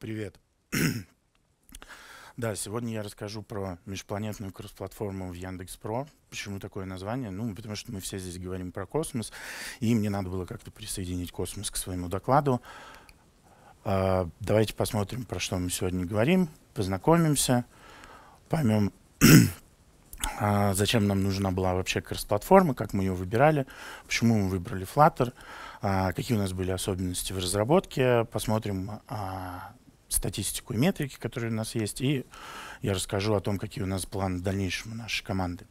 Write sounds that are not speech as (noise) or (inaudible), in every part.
Привет. Да, сегодня я расскажу про межпланетную кросс-платформу в Яндекс.Про. Почему такое название? Ну, потому что мы все здесь говорим про космос, и мне надо было как-то присоединить космос к своему докладу. А, давайте посмотрим, про что мы сегодня говорим, познакомимся, поймем, (clears throat) а, зачем нам нужна была вообще кросс-платформа, как мы ее выбирали, почему мы выбрали Flutter, а, какие у нас были особенности в разработке, посмотрим статистику и метрики, которые у нас есть, и я расскажу о том, какие у нас планы в дальнейшем у нашей команды.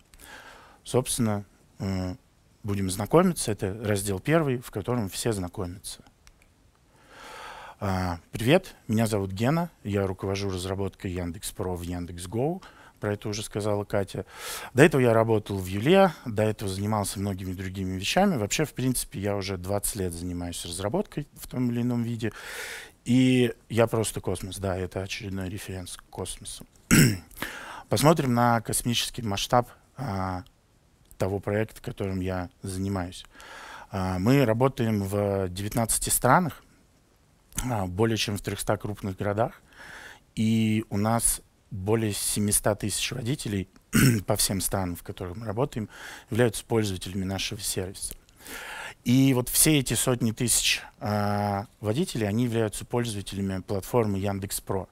Собственно, э, будем знакомиться. Это раздел первый, в котором все знакомятся. А, привет, меня зовут Гена, я руковожу разработкой Яндекс.Про в Яндекс.Гоу. Про это уже сказала Катя. До этого я работал в Юле, до этого занимался многими другими вещами. Вообще, в принципе, я уже 20 лет занимаюсь разработкой в том или ином виде. И я просто космос, да, это очередной референс к космосу. (clears throat) Посмотрим на космический масштаб а, того проекта, которым я занимаюсь. А, мы работаем в 19 странах, а, более чем в 300 крупных городах. И у нас более 700 тысяч водителей (clears throat) по всем странам, в которых мы работаем, являются пользователями нашего сервиса. И вот все эти сотни тысяч э, водителей, они являются пользователями платформы Яндекс.Про.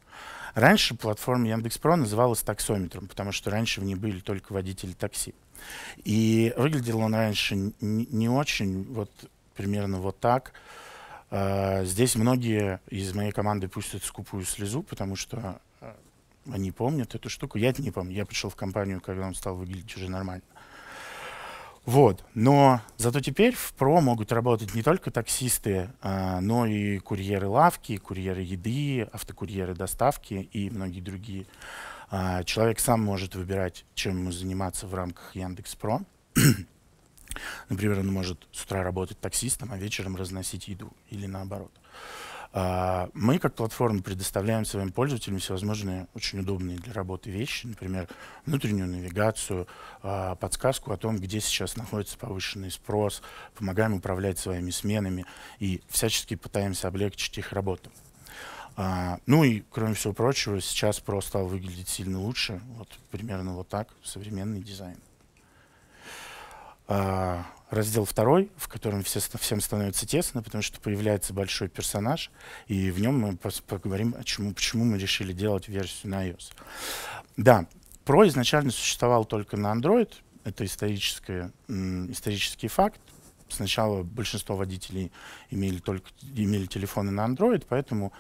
Раньше платформа Яндекс.Про называлась таксометром, потому что раньше в ней были только водители такси. И выглядел он раньше не очень, вот примерно вот так. Э, здесь многие из моей команды пустят скупую слезу, потому что э, они помнят эту штуку. Я это не помню. Я пришел в компанию, когда он стал выглядеть уже нормально. Вот. Но зато теперь в ПРО могут работать не только таксисты, а, но и курьеры лавки, курьеры еды, автокурьеры доставки и многие другие. А, человек сам может выбирать, чем ему заниматься в рамках Яндекс.Про. (clears throat) Например, он может с утра работать таксистом, а вечером разносить еду или наоборот. А, мы как платформа предоставляем своим пользователям всевозможные очень удобные для работы вещи, например, внутреннюю навигацию, а, подсказку о том, где сейчас находится повышенный спрос, помогаем управлять своими сменами и всячески пытаемся облегчить их работу. А, ну и, кроме всего прочего, сейчас просто стал выглядеть сильно лучше. Вот примерно вот так современный дизайн. А, раздел второй, в котором все, всем становится тесно, потому что появляется большой персонаж, и в нем мы просто поговорим, почему, почему мы решили делать версию на iOS. Да, Pro изначально существовал только на Android, это историческое, исторический факт. Сначала большинство водителей имели, только, имели телефоны на Android, поэтому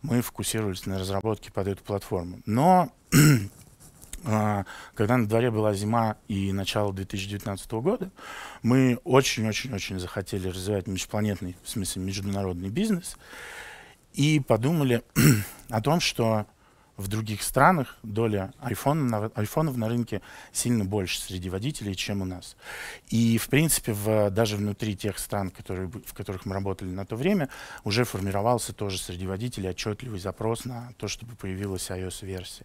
мы фокусировались на разработке под эту платформу. Но (clears throat) А, когда на дворе была зима и начало 2019 года, мы очень-очень-очень захотели развивать межпланетный, в смысле международный бизнес, и подумали (clears throat) о том, что в других странах доля айфонов на, айфонов на рынке сильно больше среди водителей, чем у нас. И, в принципе, в, даже внутри тех стран, которые, в которых мы работали на то время, уже формировался тоже среди водителей отчетливый запрос на то, чтобы появилась iOS-версия.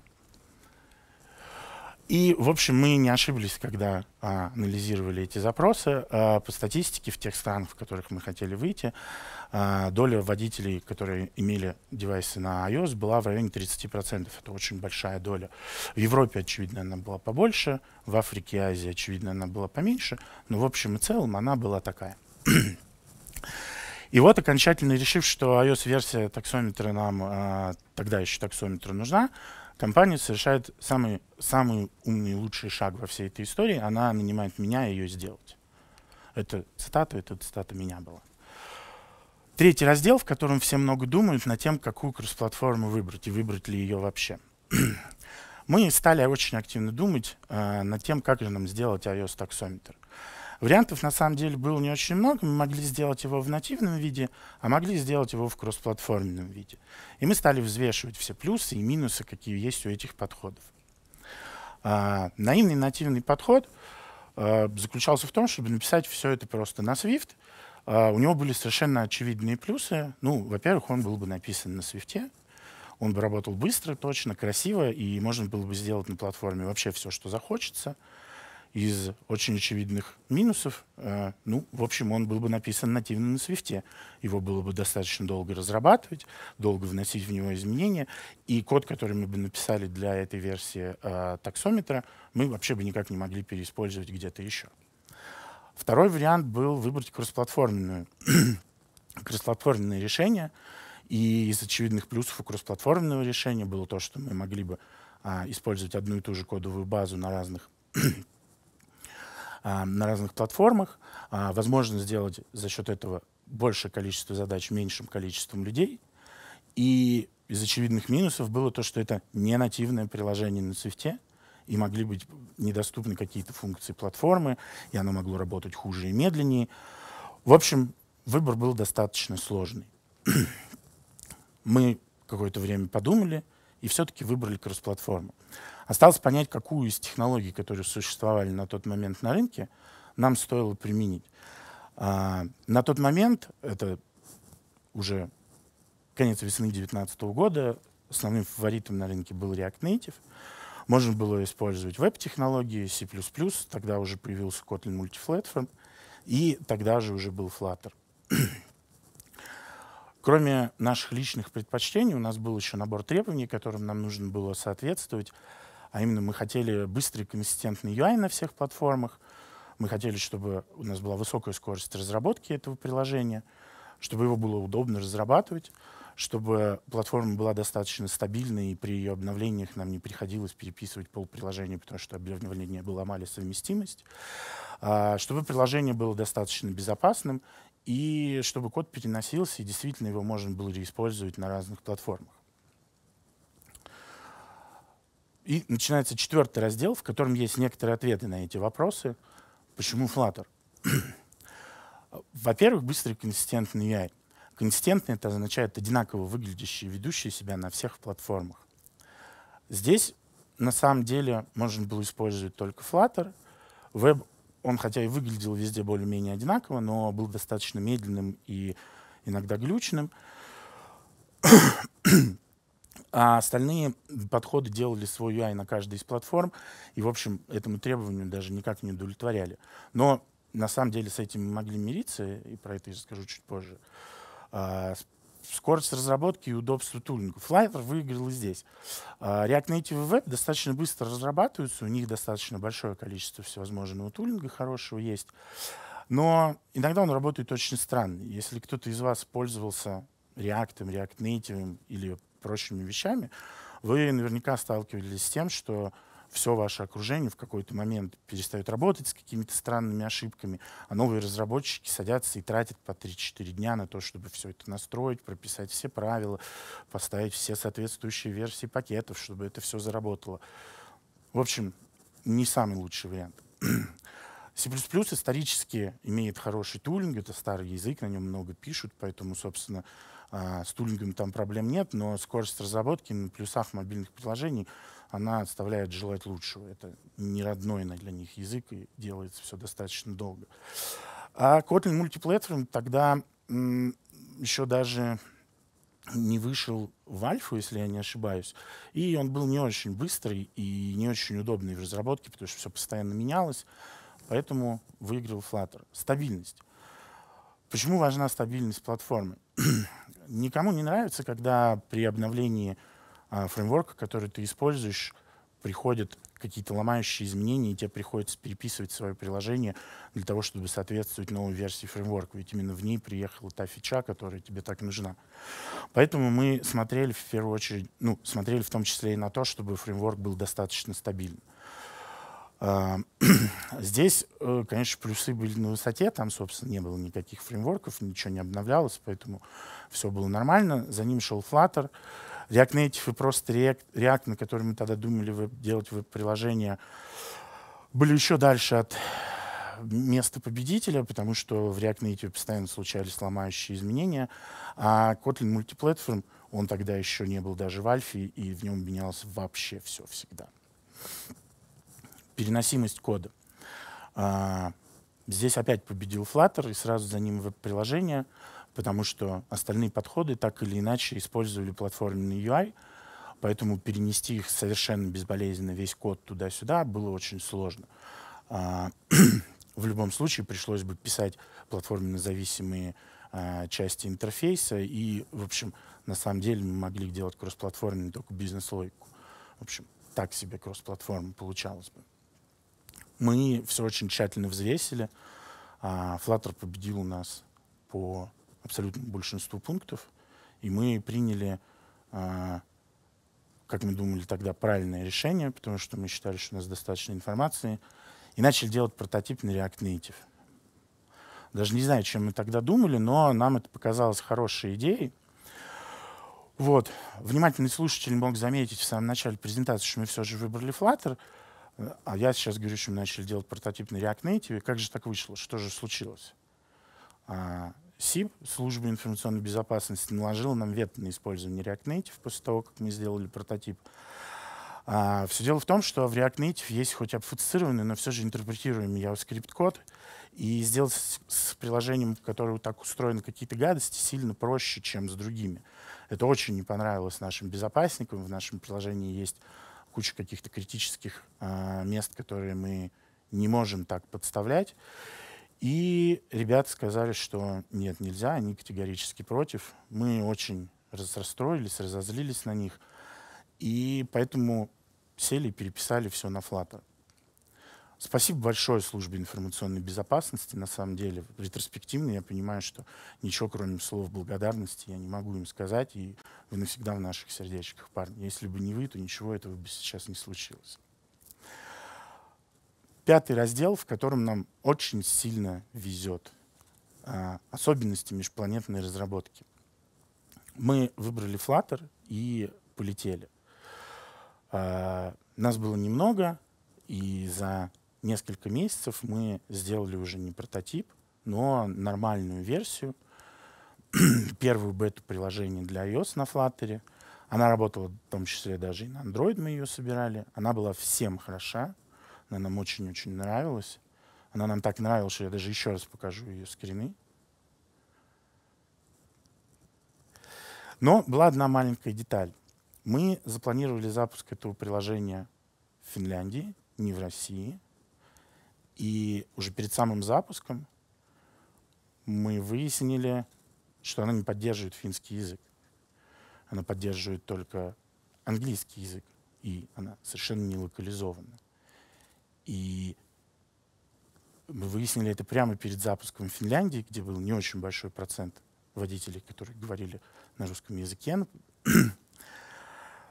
И, в общем, мы не ошиблись, когда а, анализировали эти запросы. А, по статистике, в тех странах, в которых мы хотели выйти, а, доля водителей, которые имели девайсы на iOS, была в районе 30%. Это очень большая доля. В Европе, очевидно, она была побольше, в Африке и Азии, очевидно, она была поменьше, но в общем и целом она была такая. И вот, окончательно решив, что iOS-версия таксометра нам, э, тогда еще таксометра нужна, компания совершает самый, самый умный, лучший шаг во всей этой истории. Она нанимает меня ее сделать. Это цитата, это цитата меня была. Третий раздел, в котором все много думают над тем, какую кросс-платформу выбрать и выбрать ли ее вообще. (clears throat) Мы стали очень активно думать э, над тем, как же нам сделать iOS таксометр. Вариантов на самом деле было не очень много. Мы могли сделать его в нативном виде, а могли сделать его в кроссплатформенном виде. И мы стали взвешивать все плюсы и минусы, какие есть у этих подходов. А, наивный нативный подход а, заключался в том, чтобы написать все это просто на Swift. А, у него были совершенно очевидные плюсы. Ну, во-первых, он был бы написан на Swift, он бы работал быстро, точно, красиво, и можно было бы сделать на платформе вообще все, что захочется — из очень очевидных минусов, э, ну, в общем, он был бы написан нативно на свифте. Его было бы достаточно долго разрабатывать, долго вносить в него изменения, и код, который мы бы написали для этой версии э, таксометра, мы вообще бы никак не могли переиспользовать где-то еще. Второй вариант был выбрать кроссплатформенную (clears throat) кроссплатформенное решение, и из очевидных плюсов у кроссплатформенного решения было то, что мы могли бы а, использовать одну и ту же кодовую базу на разных а, на разных платформах, а, возможно сделать за счет этого большее количество задач меньшим количеством людей. И из очевидных минусов было то, что это не нативное приложение на Swift, и могли быть недоступны какие-то функции платформы, и оно могло работать хуже и медленнее. В общем, выбор был достаточно сложный. (clears throat) Мы какое-то время подумали, и все-таки выбрали кросс-платформу. Осталось понять, какую из технологий, которые существовали на тот момент на рынке, нам стоило применить. А, на тот момент, это уже конец весны 2019 года, основным фаворитом на рынке был React Native. Можно было использовать веб-технологии, C++, тогда уже появился Kotlin Multiplatform, и тогда же уже был Flutter. Кроме наших личных предпочтений, у нас был еще набор требований, которым нам нужно было соответствовать. А именно мы хотели быстрый консистентный UI на всех платформах. Мы хотели, чтобы у нас была высокая скорость разработки этого приложения, чтобы его было удобно разрабатывать, чтобы платформа была достаточно стабильной, и при ее обновлениях нам не приходилось переписывать пол приложения, потому что обновления бы ломали совместимость, а, чтобы приложение было достаточно безопасным и чтобы код переносился, и действительно его можно было использовать на разных платформах. И начинается четвертый раздел, в котором есть некоторые ответы на эти вопросы. Почему Flutter? (clears throat) Во-первых, быстрый консистентный UI. Консистентный — это означает одинаково выглядящий, ведущий себя на всех платформах. Здесь на самом деле можно было использовать только Flutter. Веб он хотя и выглядел везде более-менее одинаково, но был достаточно медленным и иногда глючным. (clears throat) а остальные подходы делали свой UI на каждой из платформ, и, в общем, этому требованию даже никак не удовлетворяли. Но на самом деле с этим мы могли мириться, и про это я расскажу чуть позже. А, скорость разработки и удобство тулинга. Flutter выиграл и здесь. А, React Native и Web достаточно быстро разрабатываются, у них достаточно большое количество всевозможного тулинга хорошего есть. Но иногда он работает очень странно. Если кто-то из вас пользовался React, React Native или прочими вещами, вы наверняка сталкивались с тем, что все ваше окружение в какой-то момент перестает работать с какими-то странными ошибками, а новые разработчики садятся и тратят по 3-4 дня на то, чтобы все это настроить, прописать все правила, поставить все соответствующие версии пакетов, чтобы это все заработало. В общем, не самый лучший вариант. (clears throat) C++ исторически имеет хороший тулинг, это старый язык, на нем много пишут, поэтому, собственно, а, с тулингом там проблем нет, но скорость разработки на плюсах мобильных приложений — она оставляет желать лучшего. Это не родной для них язык, и делается все достаточно долго. А Kotlin Multiplatform тогда еще даже не вышел в альфу, если я не ошибаюсь. И он был не очень быстрый и не очень удобный в разработке, потому что все постоянно менялось. Поэтому выиграл Flutter. Стабильность. Почему важна стабильность платформы? (clears throat) Никому не нравится, когда при обновлении а, фреймворка, который ты используешь, приходят какие-то ломающие изменения, и тебе приходится переписывать свое приложение для того, чтобы соответствовать новой версии фреймворка. Ведь именно в ней приехала та фича, которая тебе так нужна. Поэтому мы смотрели в первую очередь, ну, смотрели в том числе и на то, чтобы фреймворк был достаточно стабильным. А, (clears throat) здесь, э, конечно, плюсы были на высоте, там, собственно, не было никаких фреймворков, ничего не обновлялось, поэтому все было нормально. За ним шел Flutter, React Native и просто React, React на который мы тогда думали веб, делать веб-приложение, были еще дальше от места победителя, потому что в React Native постоянно случались ломающие изменения, а Kotlin Multiplatform, он тогда еще не был даже в альфе, и в нем менялось вообще все всегда. Переносимость кода. А, здесь опять победил Flutter, и сразу за ним веб-приложение — потому что остальные подходы так или иначе использовали платформенный UI, поэтому перенести их совершенно безболезненно весь код туда-сюда было очень сложно. А, (clears throat) в любом случае пришлось бы писать платформенно зависимые а, части интерфейса, и, в общем, на самом деле мы могли делать кроссплатформенную только бизнес-логику. В общем, так себе кроссплатформа получалось. бы. Мы все очень тщательно взвесили. А, Flutter победил у нас по абсолютно большинству пунктов. И мы приняли, а, как мы думали тогда, правильное решение, потому что мы считали, что у нас достаточно информации, и начали делать прототип на React Native. Даже не знаю, чем мы тогда думали, но нам это показалось хорошей идеей. Вот. Внимательный слушатель мог заметить в самом начале презентации, что мы все же выбрали Flutter, а я сейчас говорю, что мы начали делать прототип на React Native. Как же так вышло? Что же случилось? А, СИБ, служба информационной безопасности, наложила нам вето на использование React Native после того, как мы сделали прототип. А, все дело в том, что в React Native есть хоть обфуцированный, но все же интерпретируемый JavaScript-код, и сделать с, с приложением, которое так устроено, какие-то гадости сильно проще, чем с другими. Это очень не понравилось нашим безопасникам. В нашем приложении есть куча каких-то критических а, мест, которые мы не можем так подставлять. И ребята сказали, что нет, нельзя, они категорически против. Мы очень расстроились, разозлились на них. И поэтому сели и переписали все на Flutter. Спасибо большое службе информационной безопасности. На самом деле, ретроспективно я понимаю, что ничего, кроме слов благодарности, я не могу им сказать. И вы навсегда в наших сердечках, парни. Если бы не вы, то ничего этого бы сейчас не случилось пятый раздел, в котором нам очень сильно везет. А, особенности межпланетной разработки. Мы выбрали Flutter и полетели. А, нас было немного, и за несколько месяцев мы сделали уже не прототип, но нормальную версию, (clears throat) первую бету приложения для iOS на Flutter. Она работала в том числе даже и на Android, мы ее собирали. Она была всем хороша, она нам очень-очень нравилась. Она нам так нравилась, что я даже еще раз покажу ее скрины. Но была одна маленькая деталь. Мы запланировали запуск этого приложения в Финляндии, не в России. И уже перед самым запуском мы выяснили, что она не поддерживает финский язык. Она поддерживает только английский язык, и она совершенно не локализована. И мы выяснили это прямо перед запуском в Финляндии, где был не очень большой процент водителей, которые говорили на русском языке.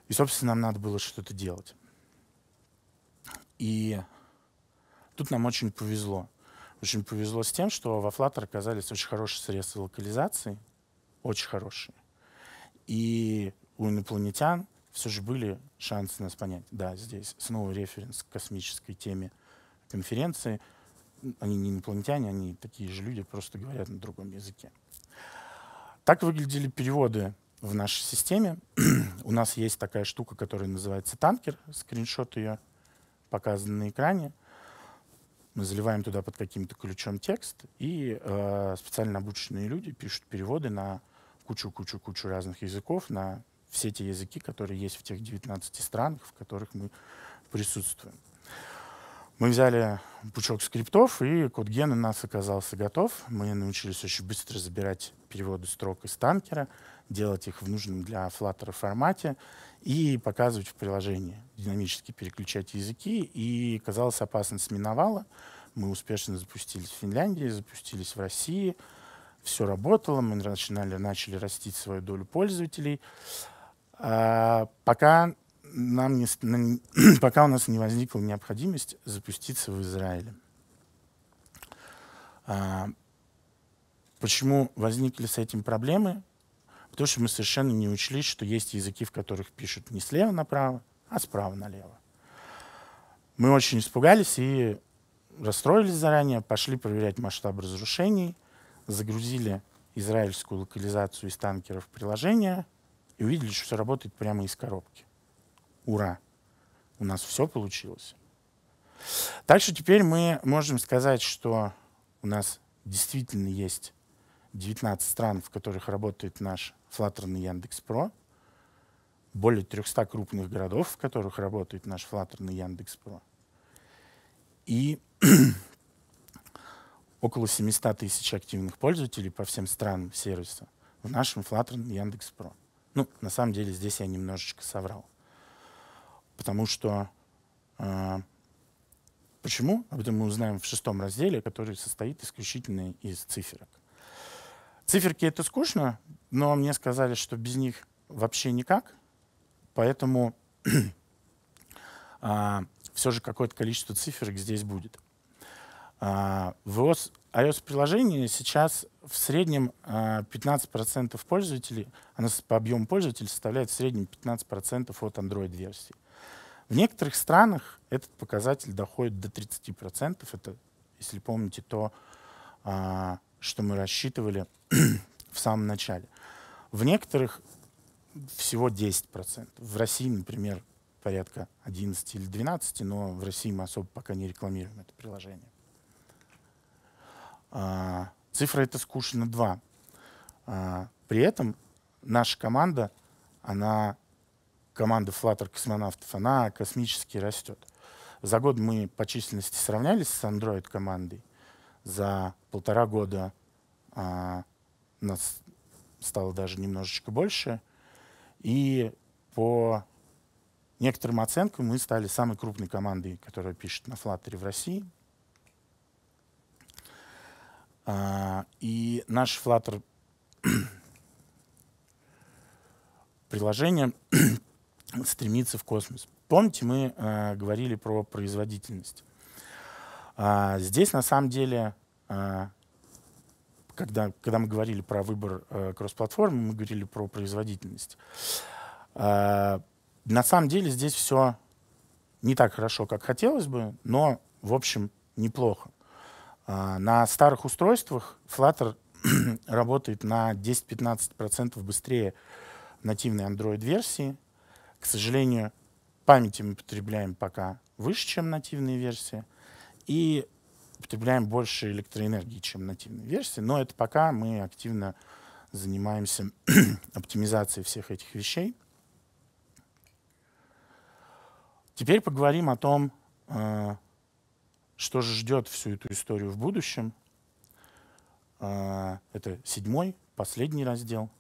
И, собственно, нам надо было что-то делать. И тут нам очень повезло. Очень повезло с тем, что во Flutter оказались очень хорошие средства локализации, очень хорошие. И у инопланетян все же были шансы нас понять. Да, здесь снова референс к космической теме конференции. Они не инопланетяне, они такие же люди, просто говорят на другом языке. Так выглядели переводы в нашей системе. (clears throat) У нас есть такая штука, которая называется танкер. Скриншот ее показан на экране. Мы заливаем туда под каким-то ключом текст, и э, специально обученные люди пишут переводы на кучу-кучу-кучу разных языков, на все те языки, которые есть в тех 19 странах, в которых мы присутствуем. Мы взяли пучок скриптов, и код гена у нас оказался готов. Мы научились очень быстро забирать переводы строк из танкера, делать их в нужном для Flutter формате и показывать в приложении, динамически переключать языки. И, казалось, опасность миновала. Мы успешно запустились в Финляндии, запустились в России. Все работало, мы начинали, начали растить свою долю пользователей. А, пока, нам не, (clears throat) пока у нас не возникла необходимость запуститься в Израиле. А, почему возникли с этим проблемы? Потому что мы совершенно не учли, что есть языки, в которых пишут не слева направо, а справа налево. Мы очень испугались и расстроились заранее, пошли проверять масштаб разрушений, загрузили израильскую локализацию из танкеров приложения — и увидели, что все работает прямо из коробки. Ура! У нас все получилось. Так что теперь мы можем сказать, что у нас действительно есть 19 стран, в которых работает наш Flutter на Про, более 300 крупных городов, в которых работает наш Flutter на Про, и (clears throat) около 700 тысяч активных пользователей по всем странам сервиса в нашем Flutter на Про. Ну, на самом деле здесь я немножечко соврал. Потому что... Э, почему? А Об этом мы узнаем в шестом разделе, который состоит исключительно из циферок. Циферки — это скучно, но мне сказали, что без них вообще никак. Поэтому э, (clears throat) а, все же какое-то количество циферок здесь будет. Э, ВОЗ iOS-приложение сейчас в среднем 15% э, пользователей, оно по объему пользователей составляет в среднем 15% от Android-версии. В некоторых странах этот показатель доходит до 30%. Это, если помните, то, а, что мы рассчитывали (clears throat) в самом начале. В некоторых всего 10%. В России, например, порядка 11 или 12, но в России мы особо пока не рекламируем это приложение. А, цифра это скучно 2. А, при этом наша команда, она команда Flutter космонавтов, она космически растет. За год мы по численности сравнялись с Android командой. За полтора года а, нас стало даже немножечко больше. И по некоторым оценкам мы стали самой крупной командой, которая пишет на Flutter в России. А, и наш Flutter (clears throat) приложение (clears throat) стремится в космос. Помните, мы э, говорили про производительность. А, здесь на самом деле, а, когда, когда мы говорили про выбор э, кросс-платформы, мы говорили про производительность. А, на самом деле здесь все не так хорошо, как хотелось бы, но, в общем, неплохо. А, на старых устройствах Flutter (clears throat) работает на 10-15% быстрее нативной Android-версии. К сожалению, памяти мы потребляем пока выше, чем нативные версии, и потребляем больше электроэнергии, чем нативные версии. Но это пока мы активно занимаемся (clears throat) оптимизацией всех этих вещей. Теперь поговорим о том, э, что же ждет всю эту историю в будущем? А, это седьмой, последний раздел.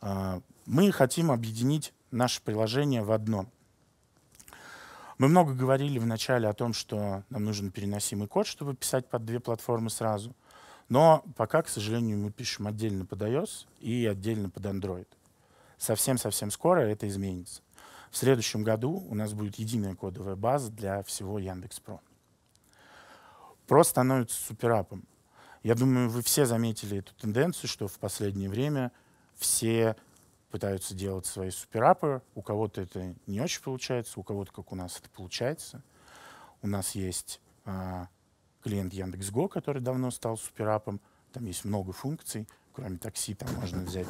А, мы хотим объединить наше приложение в одно. Мы много говорили в начале о том, что нам нужен переносимый код, чтобы писать под две платформы сразу. Но пока, к сожалению, мы пишем отдельно под iOS и отдельно под Android. Совсем-совсем скоро это изменится. В следующем году у нас будет единая кодовая база для всего Яндекс.Про. Про становится суперапом. Я думаю, вы все заметили эту тенденцию, что в последнее время все пытаются делать свои суперапы. У кого-то это не очень получается, у кого-то, как у нас, это получается. У нас есть э, клиент Яндекс.Го, который давно стал суперапом. Там есть много функций. Кроме такси, там можно взять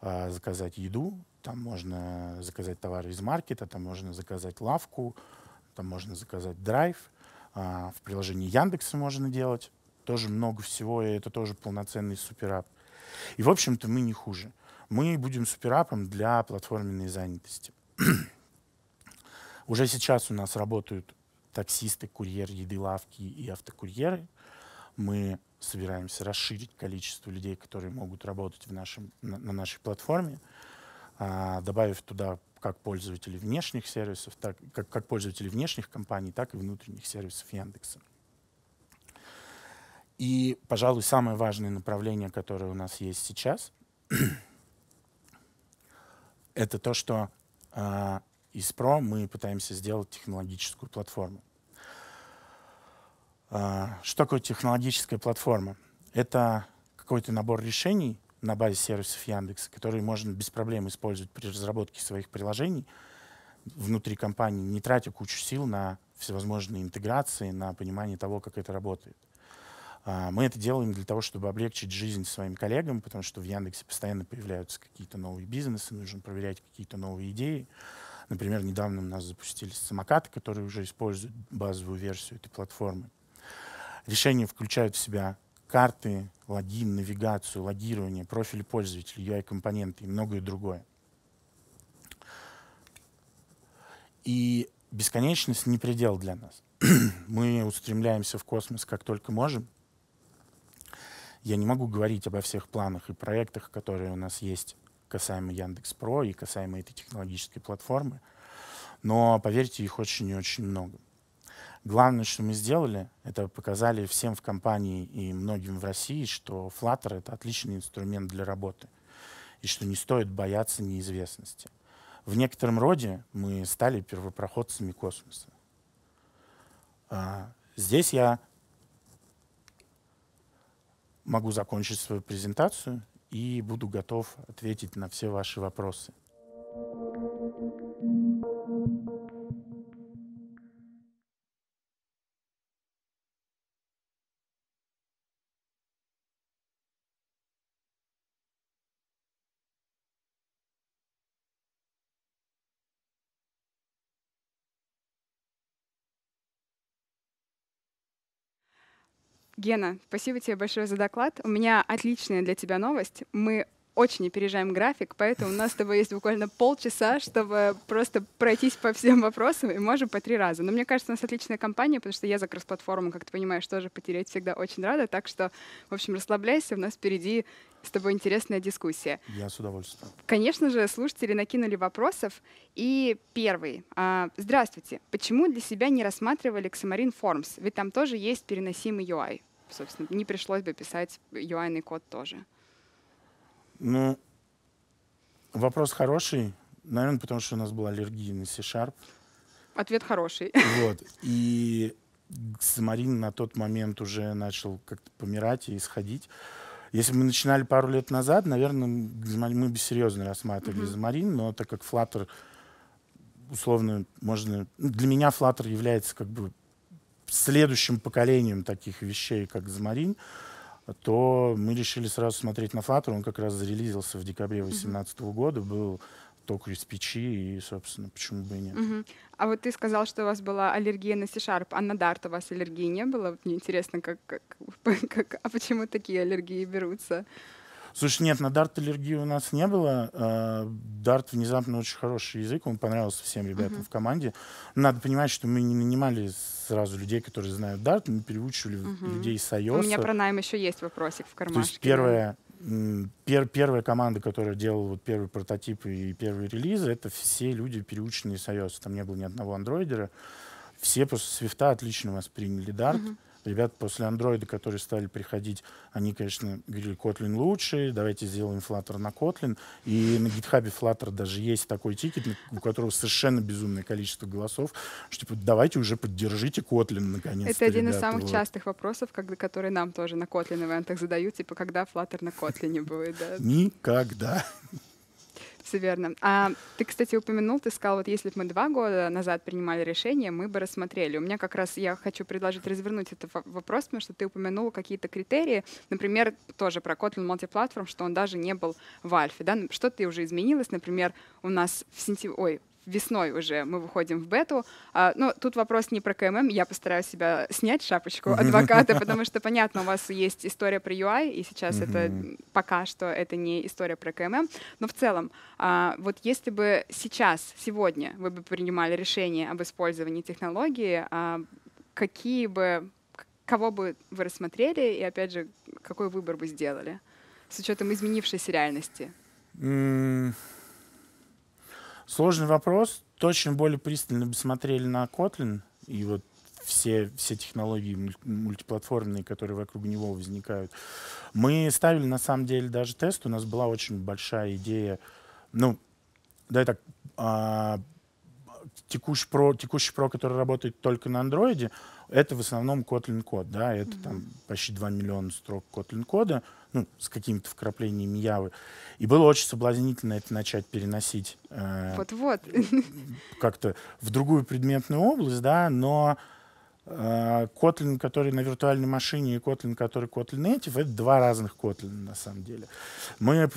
э, заказать еду, там можно заказать товары из маркета, там можно заказать лавку, там можно заказать драйв. Э, в приложении Яндекса можно делать тоже много всего, и это тоже полноценный суперап. И, в общем-то, мы не хуже. Мы будем суперапом для платформенной занятости. (clears throat) Уже сейчас у нас работают таксисты, курьер еды, лавки и автокурьеры. Мы собираемся расширить количество людей, которые могут работать в нашем, на, на нашей платформе, а, добавив туда как пользователей внешних сервисов, так, как, как пользователей внешних компаний, так и внутренних сервисов Яндекса. И, пожалуй, самое важное направление, которое у нас есть сейчас, (clears throat) это то, что э, из ПРО мы пытаемся сделать технологическую платформу. А, что такое технологическая платформа? Это какой-то набор решений на базе сервисов Яндекса, которые можно без проблем использовать при разработке своих приложений внутри компании, не тратя кучу сил на всевозможные интеграции, на понимание того, как это работает. А, мы это делаем для того, чтобы облегчить жизнь своим коллегам, потому что в Яндексе постоянно появляются какие-то новые бизнесы, нужно проверять какие-то новые идеи. Например, недавно у нас запустились самокаты, которые уже используют базовую версию этой платформы. Решения включают в себя карты, логин, навигацию, логирование, профиль пользователя, UI-компоненты и многое другое. И бесконечность не предел для нас. (clears throat) Мы устремляемся в космос как только можем. Я не могу говорить обо всех планах и проектах, которые у нас есть касаемо Яндекс.Про и касаемо этой технологической платформы, но, поверьте, их очень и очень много. Главное, что мы сделали, это показали всем в компании и многим в России, что Flutter — это отличный инструмент для работы и что не стоит бояться неизвестности. В некотором роде мы стали первопроходцами космоса. А, здесь я могу закончить свою презентацию и буду готов ответить на все ваши вопросы. Гена, спасибо тебе большое за доклад. У меня отличная для тебя новость. Мы очень опережаем график, поэтому у нас с тобой есть буквально полчаса, чтобы просто пройтись по всем вопросам, и можем по три раза. Но мне кажется, у нас отличная компания, потому что я за кросс-платформу, как ты понимаешь, тоже потерять всегда очень рада. Так что, в общем, расслабляйся, у нас впереди с тобой интересная дискуссия. Я с удовольствием. Конечно же, слушатели накинули вопросов. И первый. А, здравствуйте. Почему для себя не рассматривали Xamarin Forms? Ведь там тоже есть переносимый UI. Собственно, не пришлось бы писать UI-ный код тоже. Ну, вопрос хороший. Наверное, потому что у нас была аллергия на C-Sharp. Ответ хороший. Вот. И Самарин на тот момент уже начал как-то помирать и исходить. Если бы мы начинали пару лет назад, наверное, мы бы серьезно рассматривали mm-hmm. Замарин, но так как Flutter условно можно... Ну, для меня Flutter является как бы следующим поколением таких вещей, как Замарин, то мы решили сразу смотреть на Flutter. Он как раз зарелизился в декабре 2018 mm-hmm. года, был только из печи, и, собственно, почему бы и нет. Угу. А вот ты сказал, что у вас была аллергия на C-Sharp, а на Dart у вас аллергии не было? мне интересно, как, как, (laughs) как, а почему такие аллергии берутся? Слушай, нет, на Dart аллергии у нас не было. Дарт внезапно очень хороший язык, он понравился всем ребятам uh-huh. в команде. Надо понимать, что мы не нанимали сразу людей, которые знают Dart, мы переучивали uh-huh. людей с iOS. У меня про найм еще есть вопросик в кармашке. То есть первое, пер, первая команда, которая делала вот первый прототип и первые релизы, это все люди, переученные союз. Там не было ни одного андроидера. Все после свифта отлично восприняли Dart. Mm-hmm ребят после андроида, которые стали приходить, они, конечно, говорили, Kotlin лучше, давайте сделаем Flutter на Kotlin. И на GitHub Flutter даже есть такой тикет, у которого совершенно безумное количество голосов, что типа, давайте уже поддержите Kotlin наконец то Это один ребята, из самых вот. частых вопросов, когда, которые нам тоже на Kotlin ивентах задают, типа, когда Flutter на Kotlin будет, да? Никогда. Все верно. А, ты, кстати, упомянул, ты сказал, вот если бы мы два года назад принимали решение, мы бы рассмотрели. У меня как раз, я хочу предложить развернуть этот вопрос, потому что ты упомянул какие-то критерии, например, тоже про Kotlin Multiplatform, что он даже не был в альфе. Да? Ну, что ты уже изменилось? Например, у нас в сентябре, ой, весной уже мы выходим в бету. А, ну, тут вопрос не про КММ, я постараюсь себя снять шапочку адвоката, (laughs) потому что, понятно, у вас есть история про UI, и сейчас это пока что это не история про КММ, но в целом, а, вот если бы сейчас, сегодня вы бы принимали решение об использовании технологии, а, какие бы, кого бы вы рассмотрели, и, опять же, какой выбор бы сделали с учетом изменившейся реальности? Сложный вопрос. Точно более пристально бы смотрели на Kotlin и вот все, все технологии мультиплатформенные, которые вокруг него возникают. Мы ставили, на самом деле, даже тест. У нас была очень большая идея. Ну, да, так, а, текущий про, текущий про, который работает только на андроиде, это в основном Kotlin код, да, это mm-hmm. там почти 2 миллиона строк Kotlin кода, ну, с какими-то вкраплениями Явы. И было очень соблазнительно это начать переносить э, вот -вот. как-то в другую предметную область, да, но а, Kotlin, который на виртуальной машине, и Kotlin, который Kotlin Native, это два разных Kotlin на самом деле. Мы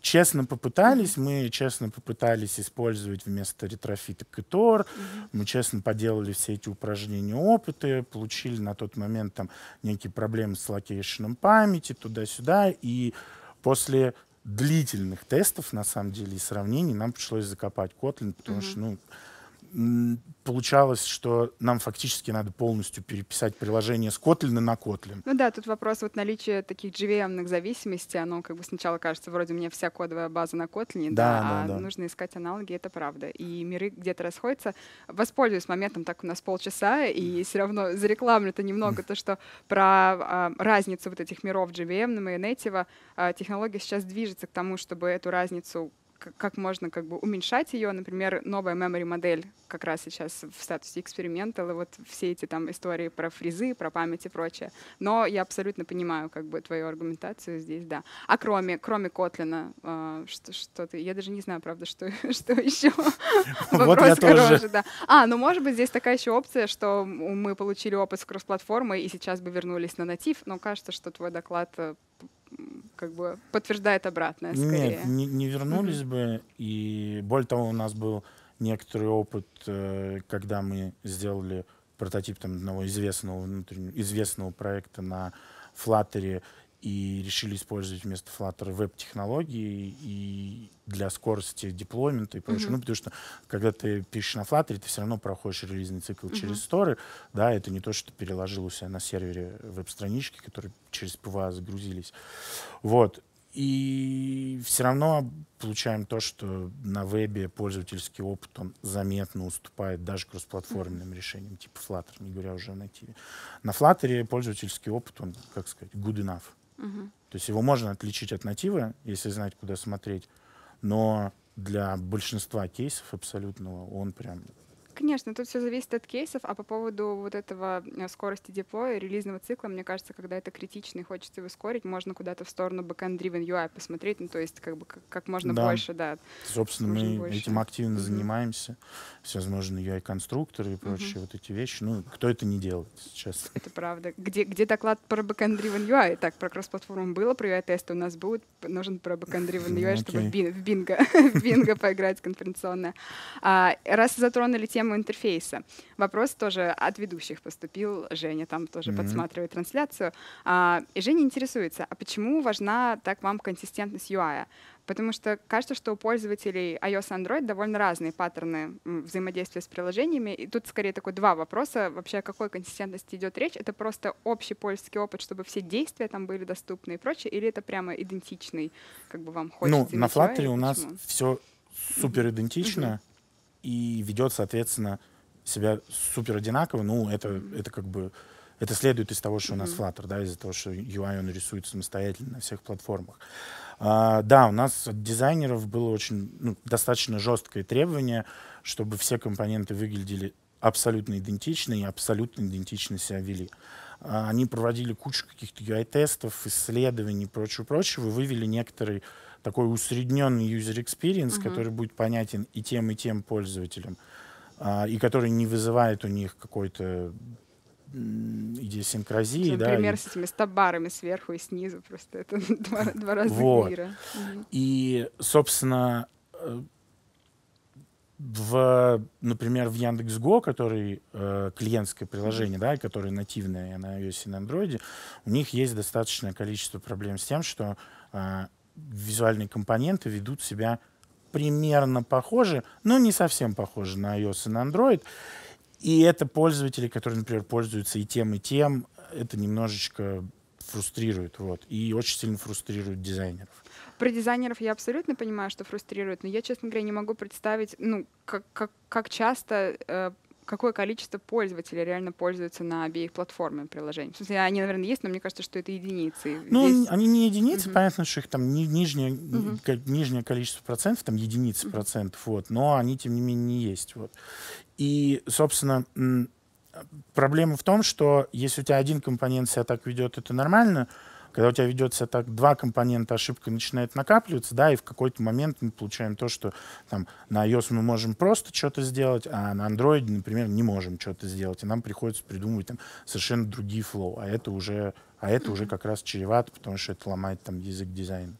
честно попытались, мы честно попытались использовать вместо ретрофита Китор, мы честно поделали все эти упражнения, опыты, получили на тот момент там некие проблемы с локейшеном памяти, туда-сюда, и после длительных тестов, на самом деле, и сравнений нам пришлось закопать Kotlin, потому mm-hmm. что, ну, получалось, что нам фактически надо полностью переписать приложение с Kotlin на Kotlin. Ну да, тут вопрос вот наличия таких JVM-ных зависимостей. Оно как бы сначала кажется, вроде у меня вся кодовая база на Kotlin, да, да, а да. нужно искать аналоги, это правда. И миры где-то расходятся. Воспользуюсь моментом, так у нас полчаса, и все равно зарекламлю это немного то, что про а, разницу вот этих миров JVM и Native. А, технология сейчас движется к тому, чтобы эту разницу как можно как бы уменьшать ее. Например, новая memory модель как раз сейчас в статусе эксперимента, вот все эти там истории про фрезы, про память и прочее. Но я абсолютно понимаю как бы твою аргументацию здесь, да. А кроме, кроме Котлина, э, что, что ты, я даже не знаю, правда, что, (laughs) что еще. (laughs) Вопрос хороший, да. А, ну может быть здесь такая еще опция, что мы получили опыт с кросс-платформы и сейчас бы вернулись на натив, но кажется, что твой доклад э, как бы подтверждает обратное скорее. Нет, не, не вернулись mm-hmm. бы. И более того, у нас был некоторый опыт, э, когда мы сделали прототип там, одного известного, известного проекта на флаттере и решили использовать вместо Flutter веб-технологии и для скорости деплоймента и прочего. Mm-hmm. Ну, потому что, когда ты пишешь на Flutter, ты все равно проходишь релизный цикл mm-hmm. через сторы. Да, это не то, что ты переложил у себя на сервере веб-странички, которые через PWA загрузились. Вот. И все равно получаем то, что на вебе пользовательский опыт, он заметно уступает даже кроссплатформенным решениям, типа Flutter, не говоря уже о нативе. На Flutter пользовательский опыт, он, как сказать, good enough. Угу. То есть его можно отличить от натива, если знать, куда смотреть, но для большинства кейсов абсолютного он прям Конечно, тут все зависит от кейсов, а по поводу вот этого э, скорости деплоя, релизного цикла, мне кажется, когда это критично и хочется его ускорить, можно куда-то в сторону backend-driven UI посмотреть, ну, то есть как бы как, как можно да. больше, да. Собственно, мы больше. этим активно mm-hmm. занимаемся, всевозможные UI-конструкторы и прочие mm вот эти вещи, ну, кто это не делает сейчас? Это правда. Где, где доклад про backend-driven UI? Так, про кросс-платформу было, про UI-тесты у нас будет, нужен про backend-driven UI, okay. чтобы в, в бинго, (laughs) в бинго поиграть конференционно. А, раз затронули тему тему интерфейса. Вопрос тоже от ведущих поступил. Женя там тоже mm-hmm. подсматривает трансляцию. А, и Женя интересуется, а почему важна так вам консистентность UI? Потому что кажется, что у пользователей iOS и Android довольно разные паттерны взаимодействия с приложениями. И тут скорее такой два вопроса. Вообще, о какой консистентности идет речь? Это просто общий польский опыт, чтобы все действия там были доступны и прочее? Или это прямо идентичный, как бы вам ну, хочется? Ну, на Flutter у нас все супер идентично. Mm-hmm и ведет, соответственно, себя супер одинаково. Ну, это, это как бы... Это следует из того, что у нас mm-hmm. Flutter, да, из-за того, что UI он рисует самостоятельно на всех платформах. А, да, у нас от дизайнеров было очень ну, достаточно жесткое требование, чтобы все компоненты выглядели абсолютно идентично и абсолютно идентично себя вели. А, они проводили кучу каких-то UI-тестов, исследований и прочего-прочего, и вывели некоторые такой усредненный user experience, угу. который будет понятен и тем, и тем пользователям, а, и который не вызывает у них какой-то идиосинкразии. Например, да, например, с этими стабарами сверху и снизу, просто это (laughs) два, два разных вот. мира. Угу. И, собственно, э, в, например, в Яндекс.Го, который э, клиентское приложение, да, которое нативное на iOS и на Android, у них есть достаточное количество проблем с тем, что а, визуальные компоненты ведут себя примерно похоже, но не совсем похоже на iOS и на Android. И это пользователи, которые, например, пользуются и тем, и тем, это немножечко фрустрирует, вот, и очень сильно фрустрирует дизайнеров. Про дизайнеров я абсолютно понимаю, что фрустрирует, но я, честно говоря, не могу представить, ну, как, как, как часто э, какое количество пользователей реально пользуются на обеих платформах приложений. В смысле, они, наверное, есть, но мне кажется, что это единицы. Ну, Здесь... они не единицы, uh-huh. понятно, что их там ни, нижнее, uh-huh. Ко- нижнее количество процентов, там единицы uh-huh. процентов, вот, но они, тем не менее, не есть. Вот. И, собственно, м- а, проблема в том, что если у тебя один компонент себя так ведет, это нормально, uh когда у тебя ведется так два компонента ошибка начинает накапливаться, да, и в какой-то момент мы получаем то, что там на iOS мы можем просто что-то сделать, а на Android, например, не можем что-то сделать, и нам приходится придумывать там совершенно другие флоу, а это уже а это уже как раз чревато, потому что это ломает там язык дизайна.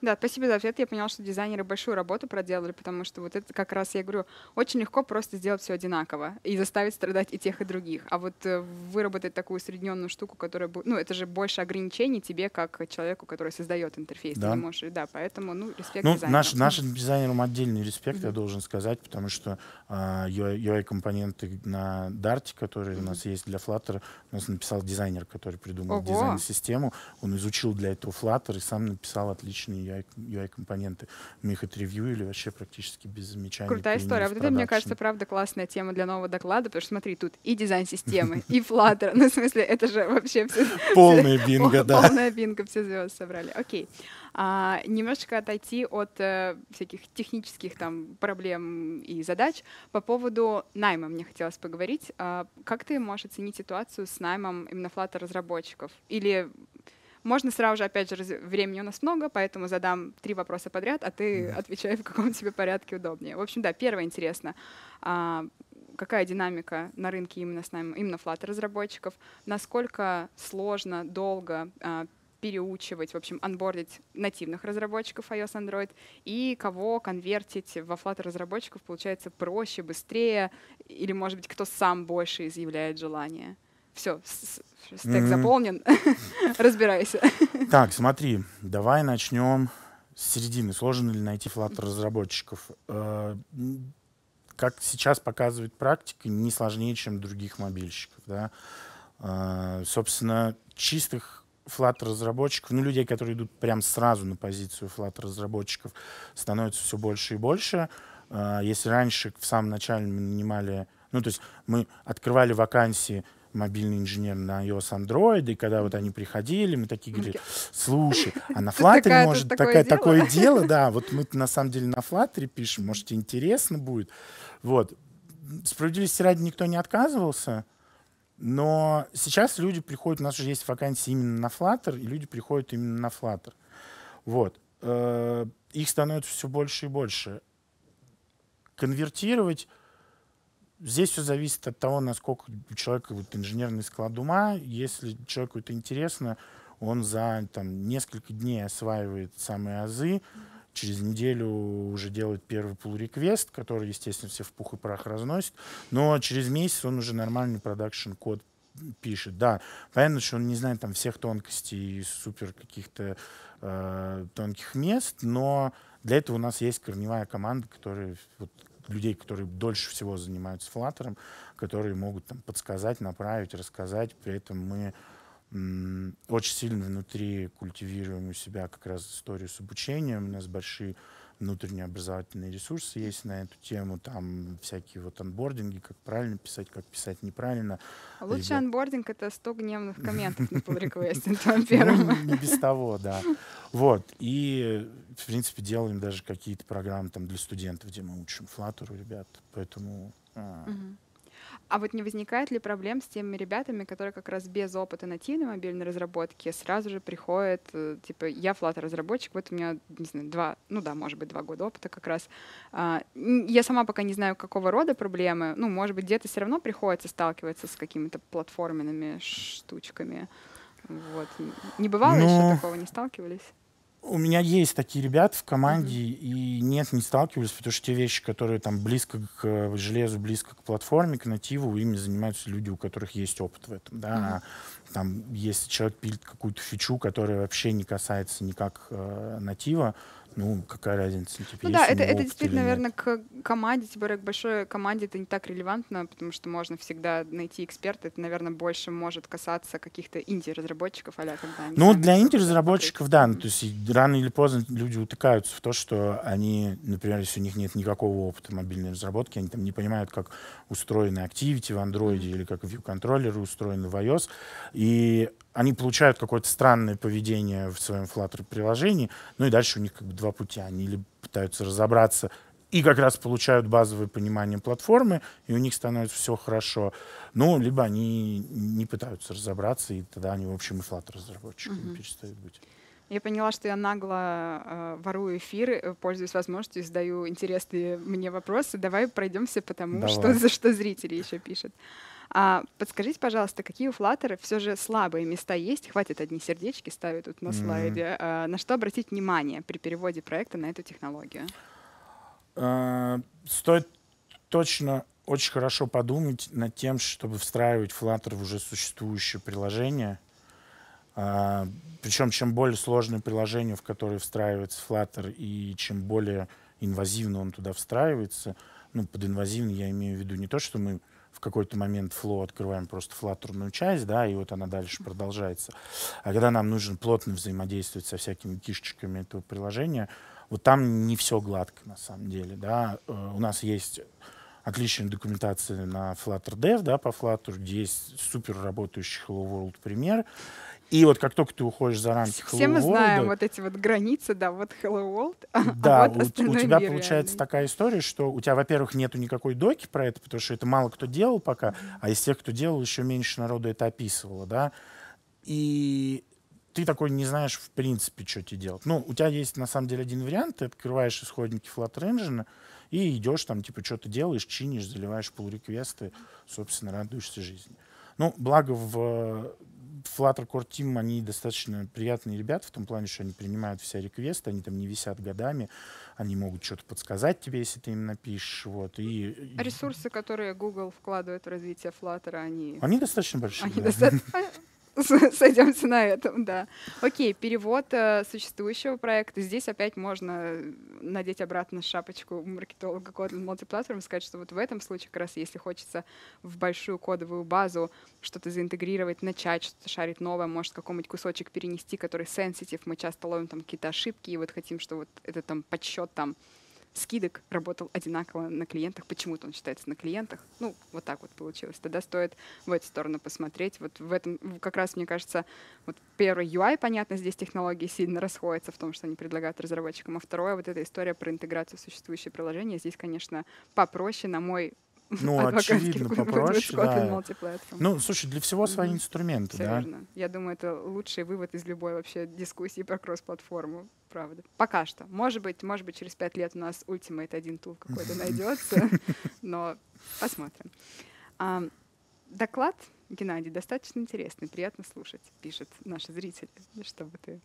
Да, спасибо за ответ. Я поняла, что дизайнеры большую работу проделали, потому что вот это как раз, я говорю, очень легко просто сделать все одинаково и заставить страдать и тех, и других. А вот э, выработать такую усредненную штуку, которая будет... Ну, это же больше ограничений тебе, как человеку, который создает интерфейс. Да. Ты можешь, да, поэтому, ну, респект ну, дизайнерам. Наш, нашим дизайнерам отдельный респект, угу. я должен сказать, потому что э, а, UI-компоненты на Dart, которые угу. у нас есть для Flutter, у нас написал дизайнер, который придумал дизайн-систему. Он изучил для этого Flutter и сам написал отличные UI-компоненты. Мы их отревьюили вообще практически без замечаний. Крутая история. А вот это, мне кажется, правда классная тема для нового доклада, потому что, смотри, тут и дизайн-системы, и Flutter. Ну, в смысле, это же вообще все... (laughs) Полная бинго, да. Полная бинго, все звезды собрали. Окей. Okay а, немножечко отойти от э, всяких технических там проблем и задач. По поводу найма мне хотелось поговорить. А, как ты можешь оценить ситуацию с наймом именно флата разработчиков? Или можно сразу же, опять же, раз... времени у нас много, поэтому задам три вопроса подряд, а ты да. отвечай в каком тебе порядке удобнее. В общем, да, первое интересно. А, какая динамика на рынке именно с нами, именно флат разработчиков, насколько сложно, долго а, переучивать, в общем, анбордить нативных разработчиков iOS, Android, и кого конвертить во Flutter разработчиков получается проще, быстрее, или, может быть, кто сам больше изъявляет желание. Все, стек mm-hmm. заполнен, (laughs) разбирайся. Так, смотри, давай начнем с середины. Сложно ли найти Flutter разработчиков? Э, как сейчас показывает практика, не сложнее, чем других мобильщиков. Да? Э, собственно, чистых Flutter разработчиков, ну, людей, которые идут прям сразу на позицию Flutter разработчиков, становится все больше и больше. А, если раньше в самом начале мы нанимали, ну, то есть мы открывали вакансии мобильный инженер на iOS Android, и когда вот они приходили, мы такие говорили, слушай, (laughs) а на Flutter может такое, такое (laughs) дело, да, вот мы на самом деле на Flutter пишем, может, интересно будет. Вот. Справедливости ради никто не отказывался, но сейчас люди приходят, у нас уже есть вакансии именно на Flutter, и люди приходят именно на Flutter. Вот. Э, их становится все больше и больше. Конвертировать Здесь все зависит от того, насколько у человека вот, инженерный склад ума. Если человеку это интересно, он за там, несколько дней осваивает самые азы. Mm-hmm через неделю уже делает первый пул-реквест, который, естественно, все в пух и прах разносит, но через месяц он уже нормальный продакшн-код пишет, да. Понятно, что он не знает там всех тонкостей и супер каких-то э, тонких мест, но для этого у нас есть корневая команда, которые вот, людей, которые дольше всего занимаются флаттером, которые могут там подсказать, направить, рассказать. При этом мы очень сильно внутри культивируем у себя как раз историю с обучением. У нас большие внутренние образовательные ресурсы есть на эту тему, там всякие вот анбординги, как правильно писать, как писать неправильно. А лучший Ребят... анбординг — это 100 гневных комментов на pull request, во-первых. Ну, не без того, да. Вот, и, в принципе, делаем даже какие-то программы там для студентов, где мы учим Flutter ребят, поэтому... А, а вот не возникает ли проблем с теми ребятами, которые как раз без опыта нативной мобильной разработки сразу же приходят, э, типа, я Flutter-разработчик, вот у меня, не знаю, два, ну да, может быть, два года опыта как раз. А, я сама пока не знаю, какого рода проблемы. Ну, может быть, где-то все равно приходится сталкиваться с какими-то платформенными штучками. Вот. Не бывало Но... еще ну, такого, не сталкивались? У меня есть такие ребята в команде, mm-hmm. и нет, не сталкивались, потому что те вещи, которые там близко к э, железу, близко к платформе, к нативу, ими занимаются люди, у которых есть опыт в этом. Да? Mm-hmm. Там, если человек пилит какую-то фичу, которая вообще не касается никак э, натива, ну, какая разница? Типа, ну да, это, это действительно, наверное, к команде, тем более к большой команде это не так релевантно, потому что можно всегда найти эксперта. Это, наверное, больше может касаться каких-то инди-разработчиков, а когда они... Ну, для инди-разработчиков, да. Ну, то есть рано или поздно люди утыкаются в то, что они, например, если у них нет никакого опыта мобильной разработки, они там не понимают, как устроены Activity в Android mm-hmm. или как view контроллеры устроены в iOS. И они получают какое-то странное поведение в своем Flutter приложении, ну и дальше у них как бы два пути. Они либо пытаются разобраться и как раз получают базовое понимание платформы, и у них становится все хорошо. Ну, либо они не пытаются разобраться, и тогда они, в общем, и Flutter разработчиками mm-hmm. перестают быть. Я поняла, что я нагло э, ворую эфиры, э, пользуюсь возможностью, задаю интересные мне вопросы. Давай пройдемся по тому, Давай. что, за что зрители еще пишут. А подскажите, пожалуйста, какие у Flutter все же слабые места есть? Хватит одни сердечки ставить тут на mm-hmm. слайде. А, на что обратить внимание при переводе проекта на эту технологию? А, стоит точно очень хорошо подумать над тем, чтобы встраивать Flutter в уже существующее приложение. А, причем чем более сложное приложение, в которое встраивается Flutter, и чем более инвазивно он туда встраивается, ну, под инвазивно я имею в виду не то, что мы какой-то момент фло открываем просто флаттерную часть, да, и вот она дальше продолжается. А когда нам нужно плотно взаимодействовать со всякими кишечками этого приложения, вот там не все гладко на самом деле, да. Э, у нас есть отличная документация на Flutter Dev, да, по Flutter, где есть супер работающий Hello World пример. И вот как только ты уходишь за рамки Hello Все мы знаем вот эти вот границы, да, вот Hello World, а Да, а вот у, у тебя мир получается реально. такая история, что у тебя, во-первых, нету никакой доки про это, потому что это мало кто делал пока, mm-hmm. а из тех, кто делал, еще меньше народу это описывало, да. И ты такой не знаешь, в принципе, что тебе делать. Ну, у тебя есть, на самом деле, один вариант. Ты открываешь исходники Flutter Engine и идешь там, типа, что-то делаешь, чинишь, заливаешь pull реквесты собственно, радуешься жизни. Ну, благо в Flutter Core Team, они достаточно приятные ребята в том плане, что они принимают все реквесты, они там не висят годами, они могут что-то подсказать тебе, если ты им напишешь. Вот, и... Ресурсы, которые Google вкладывает в развитие Flutter, они... Они достаточно большие. Они да. достаточно... (laughs) (laughs) сойдемся на этом, да. Окей, перевод э, существующего проекта. Здесь опять можно э, надеть обратно шапочку маркетолога Kotlin Multiplatform и сказать, что вот в этом случае как раз если хочется в большую кодовую базу что-то заинтегрировать, начать что-то шарить новое, может какой-нибудь кусочек перенести, который сенситив, мы часто ловим там какие-то ошибки и вот хотим, чтобы вот этот там подсчет там скидок работал одинаково на клиентах. Почему-то он считается на клиентах. Ну, вот так вот получилось. Тогда стоит в эту сторону посмотреть. Вот в этом как раз, мне кажется, вот первый UI, понятно, здесь технологии сильно расходятся в том, что они предлагают разработчикам. А второе, вот эта история про интеграцию в существующие приложения. Здесь, конечно, попроще, на мой ну, (laughs) а очевидно, попроще, да. Ну, слушай, для всего свои инструменты, да? верно. Я думаю, это лучший вывод из любой вообще дискуссии про кросс-платформу, правда. Пока что. Может быть, может быть, через пять лет у нас Ultimate один тул какой-то (laughs) найдется, но посмотрим. Доклад Геннадий, достаточно интересно, приятно слушать, пишет наши зрители. Ну, Чтобы ты...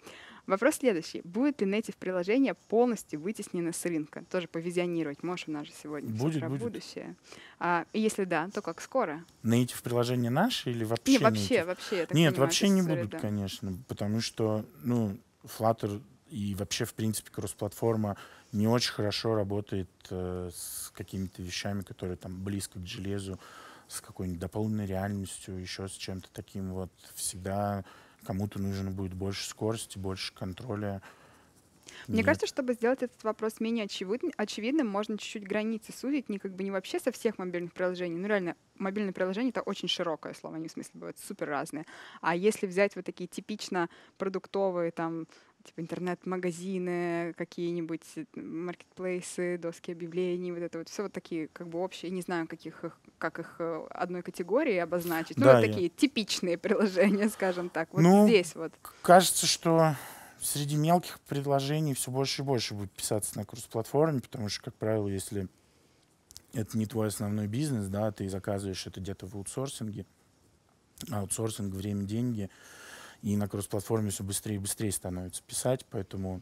Вопрос следующий. Будет ли native приложение полностью вытеснено с рынка? Тоже повизионировать можешь у нас же сегодня будет, будет. будущее. А, если да, то как скоро? Native приложение наше или вообще? Не, вообще, native? вообще. Я Нет, понимаю, вообще не э, будут, да. конечно, потому что, ну, Flutter и вообще, в принципе, кросс-платформа не очень хорошо работает э, с какими-то вещами, которые там близко к железу с какой-нибудь дополненной реальностью, еще с чем-то таким вот. Всегда кому-то нужно будет больше скорости, больше контроля. Мне Нет. кажется, чтобы сделать этот вопрос менее очевидным, очевидным можно чуть-чуть границы сузить, не как бы не вообще со всех мобильных приложений. Ну реально, мобильное приложение — это очень широкое слово, они в смысле бывают супер разные. А если взять вот такие типично продуктовые, там, типа интернет-магазины, какие-нибудь э, маркетплейсы, доски объявлений, вот это вот все вот такие как бы общие, не знаю, каких их, как их э, одной категории обозначить. Да, ну, вот я... такие типичные (laughs) приложения, скажем так, вот ну, здесь вот. Кажется, что среди мелких предложений все больше и больше будет писаться на курс-платформе, потому что, как правило, если это не твой основной бизнес, да, ты заказываешь это где-то в аутсорсинге, аутсорсинг, время, деньги — и на кросс-платформе все быстрее и быстрее становится писать, поэтому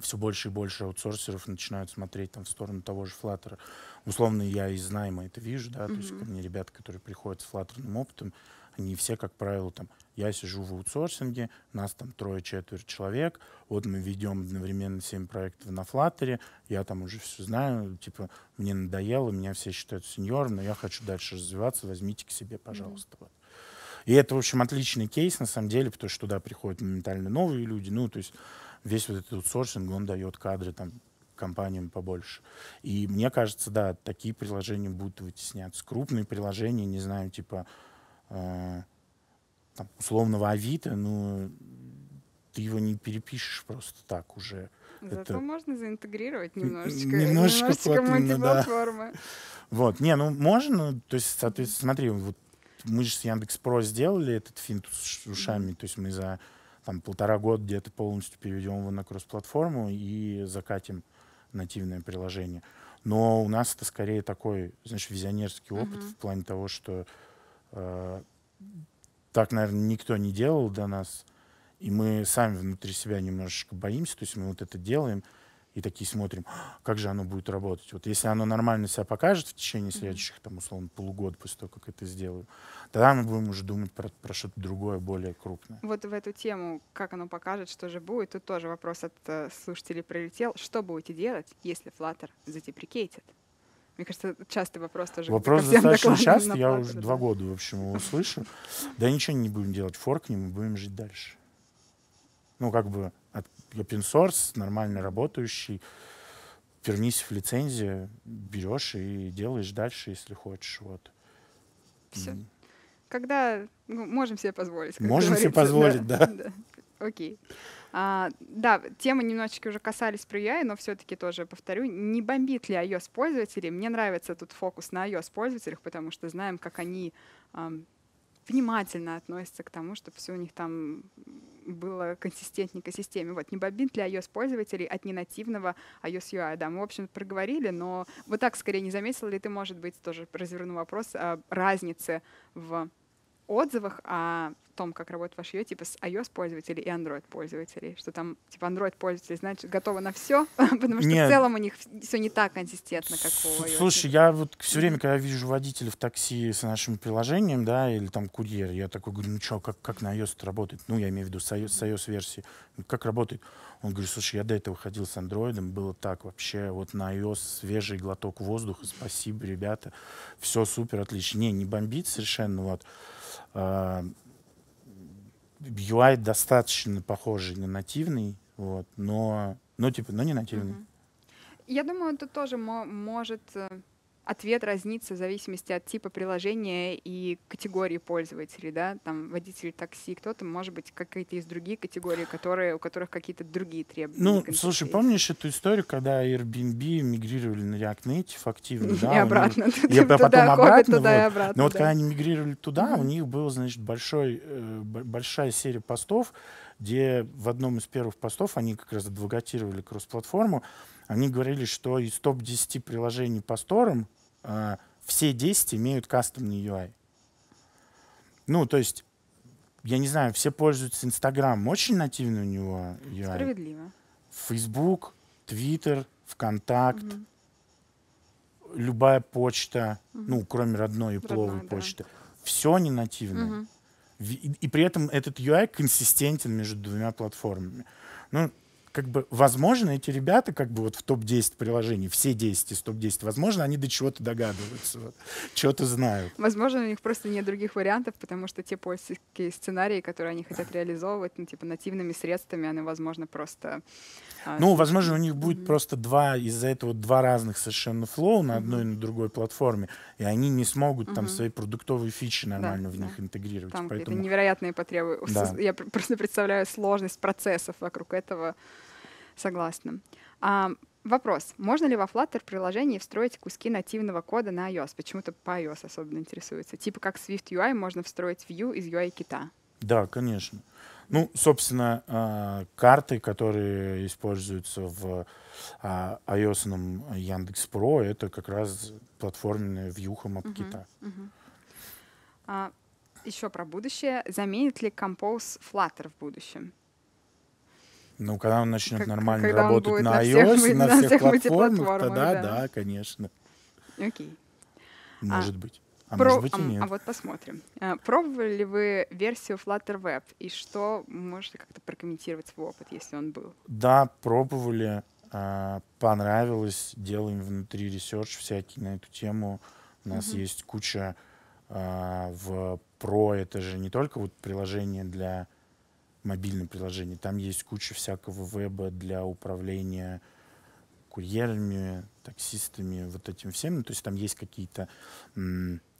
все больше и больше аутсорсеров начинают смотреть там в сторону того же Flutter. Условно, я из найма это вижу, да, mm-hmm. то есть ко мне ребята, которые приходят с флаттерным опытом, они все, как правило, там, я сижу в аутсорсинге, нас там трое-четверть человек, вот мы ведем одновременно семь проектов на Флаттере, я там уже все знаю, типа, мне надоело, меня все считают сеньором, но я хочу дальше развиваться, возьмите к себе, пожалуйста. Mm-hmm. Вот. И это, в общем, отличный кейс, на самом деле, потому что туда приходят моментально новые люди. Ну, то есть весь вот этот аутсорсинг, он дает кадры там компаниям побольше. И мне кажется, да, такие приложения будут вытесняться. Крупные приложения, не знаю, типа э, там, условного Авито, ну, ты его не перепишешь просто так уже. Зато это... можно заинтегрировать немножечко. Немножечко, немножечко плотно, мультиплатформы. Да. Вот, не, ну можно, ну, то есть, соответственно, смотри, вот мы же с Яндекс.Про сделали этот финт с ушами, то есть мы за там, полтора года где-то полностью переведем его на кросс-платформу и закатим нативное приложение. Но у нас это скорее такой, знаешь, визионерский опыт uh-huh. в плане того, что э, так, наверное, никто не делал до нас, и мы сами внутри себя немножечко боимся, то есть мы вот это делаем, и такие смотрим, «А, как же оно будет работать. Вот если оно нормально себя покажет в течение следующих, там, условно, полугода после того, как это сделаю, тогда мы будем уже думать про, про что-то другое, более крупное. Вот в эту тему, как оно покажет, что же будет, тут тоже вопрос от э, слушателей прилетел. Что будете делать, если Flutter затеприкейтит? Мне кажется, частый вопрос тоже. Вопрос достаточно часто, я уже два года, в общем, его слышу. Да ничего не будем делать, форкнем и будем жить дальше. Ну, как бы open source, нормально работающий. Вернись в лицензию, берешь и делаешь дальше, если хочешь. Вот. Все. Когда ну, можем себе позволить. Можем себе позволить, да. (laughs) да. Окей. А, да, темы немножечко уже касались про UI, но все-таки тоже повторю, не бомбит ли iOS пользователей? Мне нравится тут фокус на iOS пользователях, потому что знаем, как они внимательно относятся к тому, чтобы все у них там было консистентнее к системе. Вот не бомбит для iOS пользователей от ненативного iOS UI. Да, мы, в общем, проговорили, но вот так скорее не заметила ли ты, может быть, тоже разверну вопрос о разнице в отзывах о а том, как работает ваш ее, типа с iOS пользователей и Android пользователей, что там типа Android пользователи, значит, готовы на все, (laughs) потому что Нет. в целом у них все не так консистентно, как у iOS. Слушай, я вот все время, когда вижу водителя в такси с нашим приложением, да, или там курьер, я такой говорю, ну что, как, как на iOS это работает? Ну, я имею в виду с iOS, версии. «Ну, как работает? Он говорит, слушай, я до этого ходил с андроидом было так вообще, вот на iOS свежий глоток воздуха, спасибо, ребята, все супер, отлично. Не, не бомбит совершенно, вот. А, UI достаточно похожий на нативный, вот, но, но ну, типа, но не нативный. Mm-hmm. Я думаю, это тоже может э, Ответ разнится в зависимости от типа приложения и категории пользователей, да, там водитель такси, кто-то, может быть, какие-то из других категорий, которые, у которых какие-то другие требования. Ну, слушай, помнишь эту историю, когда Airbnb мигрировали на React Native активно, (laughs) да? И обратно. И а потом обратно. туда и обратно. Но вот когда они мигрировали туда, у них была, значит, большой э, большая серия постов, где в одном из первых постов они как раз адвокатировали кросс-платформу, они говорили, что из топ-10 приложений по сторам э, все 10 имеют кастомный UI. Ну, то есть, я не знаю, все пользуются Инстаграм, очень нативный у него UI. Справедливо. Фейсбук, Твиттер, ВКонтакт, угу. любая почта, угу. ну, кроме родной и пловой родной, почты. Все не нативное. Угу. И, и при этом этот UI консистентен между двумя платформами. Ну, как бы, возможно, эти ребята, как бы вот в топ-10 приложений, все 10 из топ-10, возможно, они до чего-то догадываются, вот, чего-то знают. Возможно, у них просто нет других вариантов, потому что те польские сценарии, которые они хотят реализовывать, ну, типа, нативными средствами, они, возможно, просто... А, ну, ну, возможно, у них будет mm-hmm. просто два, из-за этого два разных совершенно флоу на одной и на другой платформе, и они не смогут mm-hmm. там свои продуктовые фичи нормально да, в них да. интегрировать. Там поэтому... Это невероятные потребы. Да. (laughs) Я просто представляю сложность процессов вокруг этого. Согласна. А, вопрос. Можно ли во Flutter приложении встроить куски нативного кода на iOS? Почему-то по iOS особенно интересуется. Типа как Swift UI можно встроить view из UI кита. Да, конечно. Ну, собственно, а, карты, которые используются в а, iOS Яндекс Про, это как раз платформенная вьюха от uh-huh, Uh-huh. А, еще про будущее. Заменит ли Compose Flutter в будущем? Ну, когда он начнет как, нормально когда работать на, на iOS, всех, на, (laughs) всех, всех платформах, тогда да. да, конечно. Окей. А может а, быть. А про... может быть и а нет. А, а вот посмотрим. А, пробовали ли вы версию Flutter Web? И что можете как-то прокомментировать свой опыт, если он был? Да, пробовали. А, понравилось. Делаем внутри ресерч всякий на эту тему. У нас угу. есть куча а, в Pro. Это же не только вот приложение для мобильном приложении. Там есть куча всякого веба для управления курьерами, таксистами, вот этим всем. Ну, то есть там есть какие-то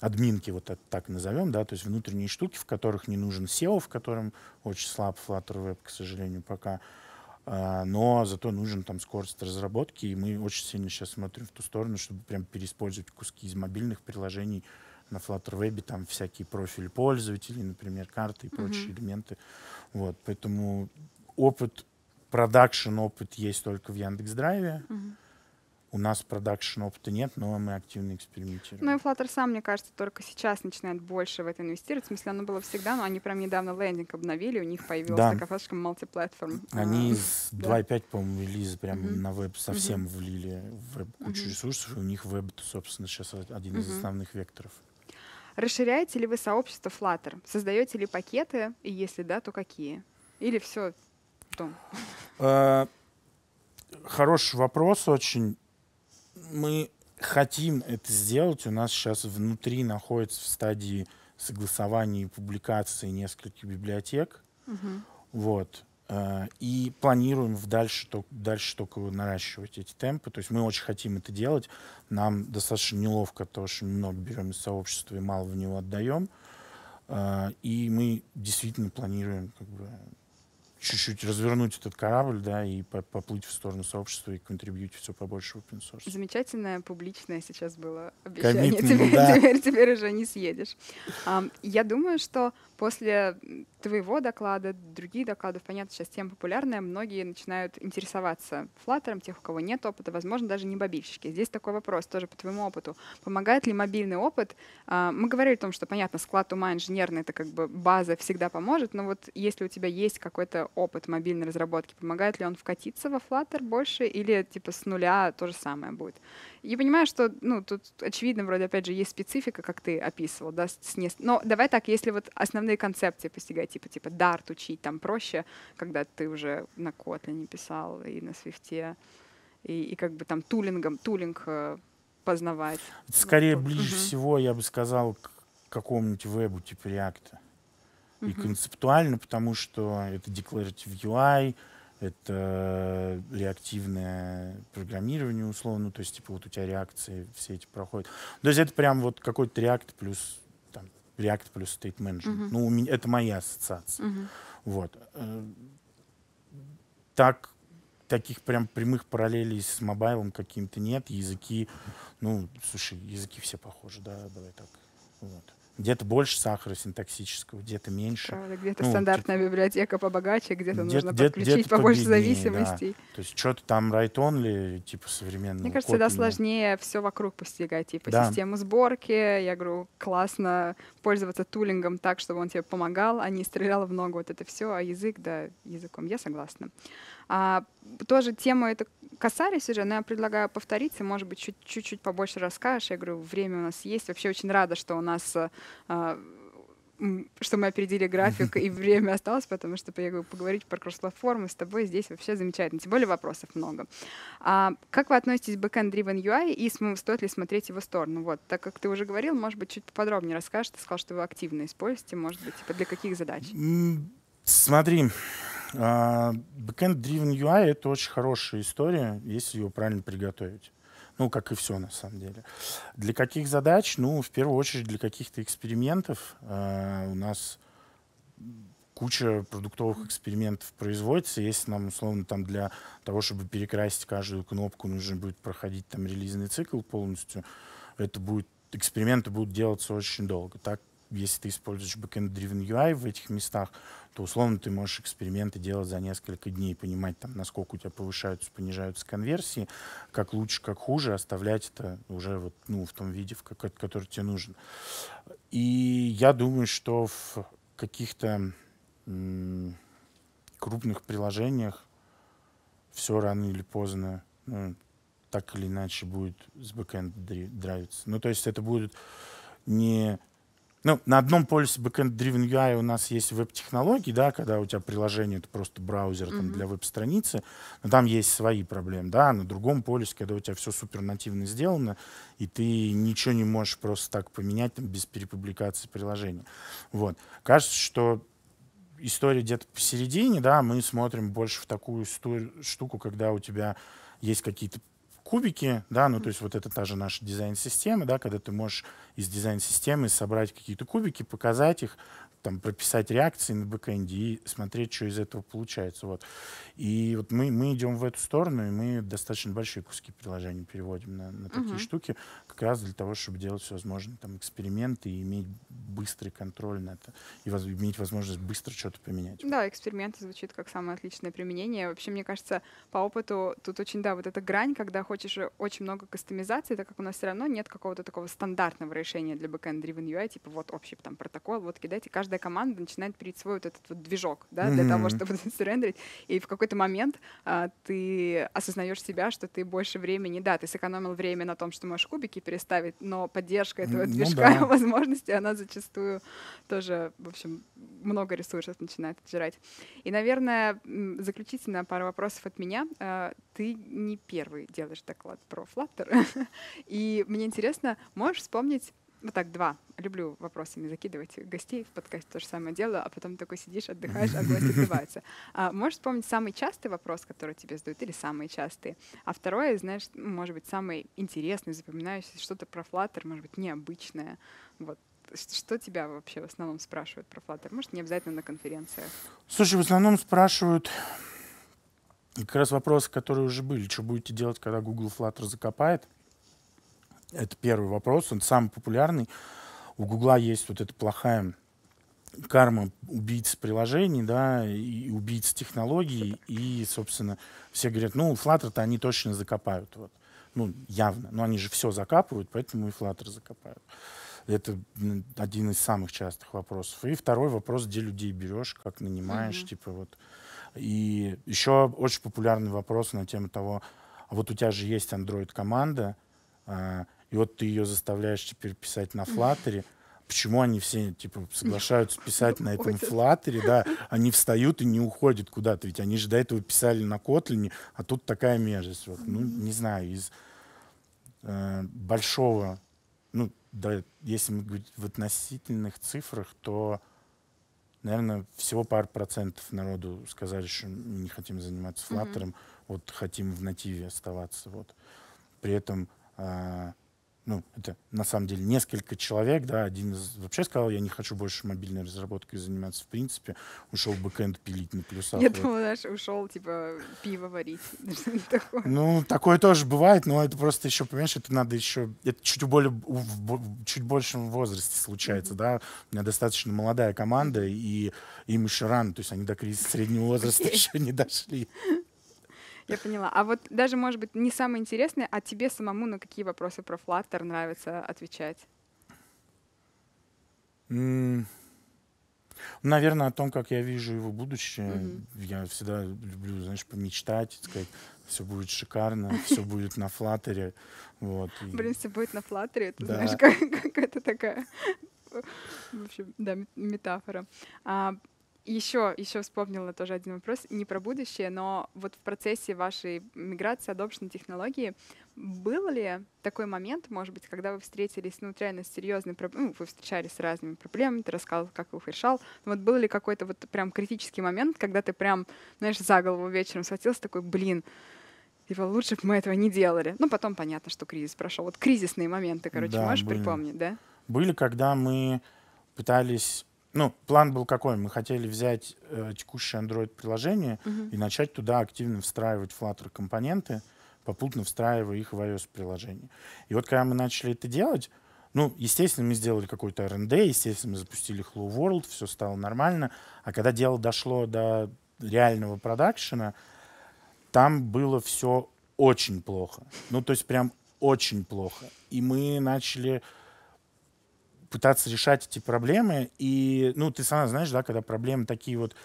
админки, вот это так назовем, да, то есть внутренние штуки, в которых не нужен SEO, в котором очень слаб Flutter Web, к сожалению, пока. А, но зато нужен там скорость разработки, и мы очень сильно сейчас смотрим в ту сторону, чтобы прям переиспользовать куски из мобильных приложений – на Flutter там всякие профили пользователей, например, карты и прочие mm-hmm. элементы. Вот, поэтому опыт, продакшн опыт есть только в Яндекс Драйве. Mm-hmm. У нас продакшн опыта нет, но мы активно экспериментируем. Ну и Flutter сам, мне кажется, только сейчас начинает больше в это инвестировать. В смысле, оно было всегда, но они прям недавно лендинг обновили, у них появился да. кафешка мультиплатформ. А, они а, с 2.5, да. по-моему, релиза прям mm-hmm. на веб совсем mm-hmm. влили в веб кучу mm-hmm. ресурсов, и у них веб, собственно, сейчас один mm-hmm. из основных векторов. Расширяете ли вы сообщество Flutter? Создаете ли пакеты? И если да, то какие? Или все в том? Э, хороший вопрос очень. Мы хотим это сделать. У нас сейчас внутри находится в стадии согласования и публикации нескольких библиотек. Угу. Вот. Э, и планируем в дальше, дальше только наращивать эти темпы. То есть мы очень хотим это делать. Нам достаточно неловко, потому что много берем из сообщества и мало в него отдаем. Э, и мы действительно планируем как бы, чуть-чуть развернуть этот корабль, да, и поплыть в сторону сообщества и контрибьютить все побольше в open source. Замечательное публичное сейчас было обещание. Ну теперь, да. теперь, теперь уже не съедешь. Um, я думаю, что после твоего доклада, другие доклады, понятно, сейчас тема популярная, многие начинают интересоваться флаттером, тех, у кого нет опыта, возможно, даже не мобильщики. Здесь такой вопрос тоже по твоему опыту. Помогает ли мобильный опыт? А, мы говорили о том, что, понятно, склад ума инженерный, это как бы база всегда поможет, но вот если у тебя есть какой-то опыт мобильной разработки, помогает ли он вкатиться во флаттер больше или типа с нуля то же самое будет? Я понимаю, что, ну, тут очевидно, вроде, опять же, есть специфика, как ты описывал, да, с, но давай так, если вот основные концепции постигать, типа, типа, Dart учить там проще, когда ты уже на Kotlin писал и на Swift, и, и как бы там тулингом, тулинг э, познавать. Скорее, ну, вот. ближе угу. всего, я бы сказал, к какому-нибудь вебу типа React. И угу. концептуально, потому что это declarative UI, это реактивное программирование условно, то есть типа вот у тебя реакции все эти проходят. То есть это прям вот какой-то React плюс React плюс State Management. Угу. Ну, у меня, это моя ассоциация. Угу. Вот. Э, так, таких прям прямых параллелей с мобайлом каким-то нет. Языки, ну, слушай, языки все похожи, да, давай так. Вот. Где-то больше сахара синтаксического, где-то меньше. Правда, где-то ну, стандартная где библиотека побогаче, где-то где нужно где подключить где побольше зависимостей. Да. То есть что-то там right-only, типа современный. Мне кажется, всегда сложнее все вокруг постигать, типа да. систему сборки. Я говорю, классно пользоваться тулингом так, чтобы он тебе помогал, а не стрелял в ногу. Вот это все, а язык, да, языком. Я согласна. А, тоже тему это касались уже, но я предлагаю повториться, может быть, чуть-чуть побольше расскажешь. Я говорю, время у нас есть. Вообще очень рада, что у нас э, а, что мы опередили график (laughs) и время осталось, потому что я говорю, поговорить про кросс-платформы с тобой здесь вообще замечательно. Тем более вопросов много. А, как вы относитесь к Backend Driven UI и стоит ли смотреть его сторону? Вот, так как ты уже говорил, может быть, чуть подробнее расскажешь. Ты сказал, что вы активно используете, может быть, типа для каких задач? Смотри, Backend Driven UI — это очень хорошая история, если ее правильно приготовить. Ну, как и все, на самом деле. Для каких задач? Ну, в первую очередь, для каких-то экспериментов. А, у нас куча продуктовых экспериментов производится. Если нам, условно, там для того, чтобы перекрасить каждую кнопку, нужно будет проходить там релизный цикл полностью, это будет эксперименты будут делаться очень долго. Так если ты используешь backend-driven UI в этих местах, то условно ты можешь эксперименты делать за несколько дней, понимать, там, насколько у тебя повышаются, понижаются конверсии, как лучше, как хуже, оставлять это уже вот, ну, в том виде, в как, который тебе нужен. И я думаю, что в каких-то крупных приложениях все рано или поздно ну, так или иначе будет с бэкэнд драйвиться. Ну, то есть это будут не ну, на одном полюсе backend-driven UI у нас есть веб-технологии, да, когда у тебя приложение — это просто браузер там, mm-hmm. для веб-страницы, но там есть свои проблемы, да, на другом полюсе, когда у тебя все супернативно сделано, и ты ничего не можешь просто так поменять там, без перепубликации приложения. Вот. Кажется, что история где-то посередине, да, мы смотрим больше в такую штуку, когда у тебя есть какие-то кубики, да, ну то есть вот это та же наша дизайн-система, да, когда ты можешь из дизайн-системы собрать какие-то кубики, показать их, там прописать реакции на бэкэнде и смотреть, что из этого получается. Вот. И вот мы, мы идем в эту сторону, и мы достаточно большие куски приложений переводим на, на такие uh-huh. штуки как раз для того, чтобы делать все возможные там, эксперименты и иметь быстрый контроль на это, и воз, иметь возможность быстро что-то поменять. Да, эксперименты звучит как самое отличное применение. Вообще, мне кажется, по опыту тут очень, да, вот эта грань, когда хочешь очень много кастомизации, так как у нас все равно нет какого-то такого стандартного решения для backend driven UI, типа вот общий там протокол, вот кидайте, каждая команда начинает перед свой вот этот вот движок, да, для mm-hmm. того, чтобы срендерить, (laughs) и в какой-то момент а, ты осознаешь себя, что ты больше времени, да, ты сэкономил время на том, что можешь кубики переставить, но поддержка этого ну, движка, да. (laughs) возможности, она зачастую тоже, в общем, много ресурсов начинает отжирать. И, наверное, заключительная пара вопросов от меня. А, ты не первый делаешь доклад про Flutter, (laughs) и мне интересно, можешь вспомнить ну так, два. Люблю вопросами закидывать гостей в подкасте, то же самое дело, а потом такой сидишь, отдыхаешь, а гости отдуваются. А, можешь вспомнить самый частый вопрос, который тебе задают, или самые частые? А второе, знаешь, ну, может быть, самый интересный, запоминающийся, что-то про флаттер, может быть, необычное. Вот что тебя вообще в основном спрашивают про флаттер? Может, не обязательно на конференциях? Слушай, в основном спрашивают как раз вопросы, которые уже были. Что будете делать, когда Google Flutter закопает? Это первый вопрос, он самый популярный. У Гугла есть вот эта плохая карма убийц приложений, да, и убийц технологий, и, собственно, все говорят, ну, Flutter-то они точно закопают, вот. Ну, явно. Но они же все закапывают, поэтому и Flutter закопают. Это один из самых частых вопросов. И второй вопрос, где людей берешь, как нанимаешь, mm-hmm. типа вот. И еще очень популярный вопрос на тему того, а вот у тебя же есть Android-команда, а, и вот ты ее заставляешь теперь писать на Flutter. Почему они все типа соглашаются писать на этом флаттере, да? Они встают и не уходят куда-то, ведь они же до этого писали на Котлине, а тут такая мерзость. Вот. Ну, не знаю, из э, большого, ну, да, если мы говорить в относительных цифрах, то, наверное, всего пару процентов народу сказали, что мы не хотим заниматься флаттером, mm-hmm. вот хотим в нативе оставаться. Вот. При этом э, ну, это на самом деле несколько человек, да, один из вообще сказал, я не хочу больше мобильной разработкой заниматься в принципе, ушел в бэкэнд пилить на плюсах. Я вот. думала, знаешь, ушел, типа, пиво варить. (laughs) Ну, такое тоже бывает, но это просто еще, понимаешь, это надо еще, это чуть более, в чуть большем возрасте случается, да, у меня достаточно молодая команда, и им еще рано, то есть они до кризиса среднего возраста еще не дошли. Я поняла. А вот даже, может быть, не самое интересное, а тебе самому на какие вопросы про Flutter нравится отвечать? Ну, наверное, о том, как я вижу его будущее. Я всегда люблю, знаешь, помечтать, сказать, все будет шикарно, все (laughs) будет на флаттере. Вот. Блин, все будет на флаттере, это да. знаешь, (laughs) какая-то такая в общем, да, метафора. А, еще, еще вспомнила тоже один вопрос, не про будущее, но вот в процессе вашей миграции, adoption технологии, был ли такой момент, может быть, когда вы встретились, ну, реально с серьезной проблемой, ну, вы встречались с разными проблемами, ты рассказывал, как их решал, но вот был ли какой-то вот прям критический момент, когда ты прям, знаешь, за голову вечером схватился, такой, блин, Типа, лучше бы мы этого не делали. Ну, потом понятно, что кризис прошел. Вот кризисные моменты, короче, да, можешь были. припомнить, да? Были, когда мы пытались ну, план был какой? Мы хотели взять э, текущее Android-приложение uh и начать туда активно встраивать Flutter-компоненты, попутно встраивая их в iOS-приложение. И вот когда мы начали это делать, ну, естественно, мы сделали какой-то R&D, естественно, мы запустили Hello World, все стало нормально. А когда дело дошло до реального продакшена, там было все очень плохо. Ну, то есть прям очень плохо. И мы начали пытаться решать эти проблемы. И, ну, ты сама знаешь, да, когда проблемы такие вот,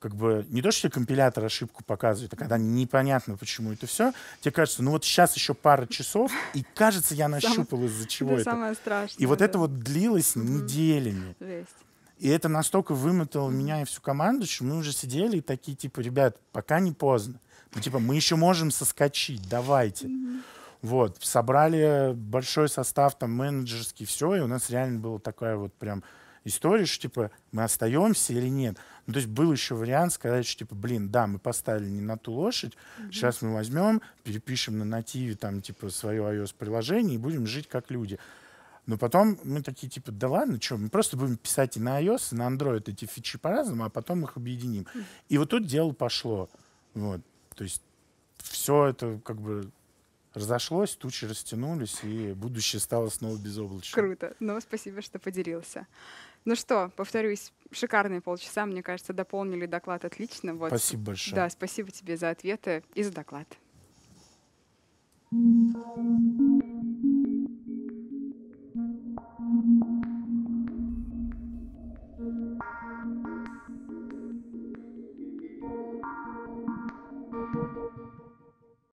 как бы, не то, что тебе компилятор ошибку показывает, а когда непонятно, почему это все, тебе кажется, ну вот сейчас еще пара часов, и кажется, я нащупал, из-за чего это. самое страшное. И вот это вот длилось неделями. И это настолько вымотало меня и всю команду, что мы уже сидели и такие, типа, ребят, пока не поздно. Ну, типа, мы еще можем соскочить, давайте. Mm-hmm. Вот, собрали большой состав, там, менеджерский, все, и у нас реально была такая вот прям история, что, типа, мы остаемся или нет. Ну, то есть был еще вариант сказать, что, типа, блин, да, мы поставили не на ту лошадь, mm-hmm. сейчас мы возьмем, перепишем на нативе, там, типа, свое iOS-приложение и будем жить как люди. Но потом мы такие, типа, да ладно, что, мы просто будем писать и на iOS, и на Android эти фичи по-разному, а потом их объединим. Mm-hmm. И вот тут дело пошло. Вот, то есть все это как бы разошлось, тучи растянулись, и будущее стало снова безоблачным. Круто. Ну, спасибо, что поделился. Ну что, повторюсь, шикарные полчаса, мне кажется, дополнили доклад отлично. Вот. Спасибо большое. Да, спасибо тебе за ответы и за доклад. Thank you.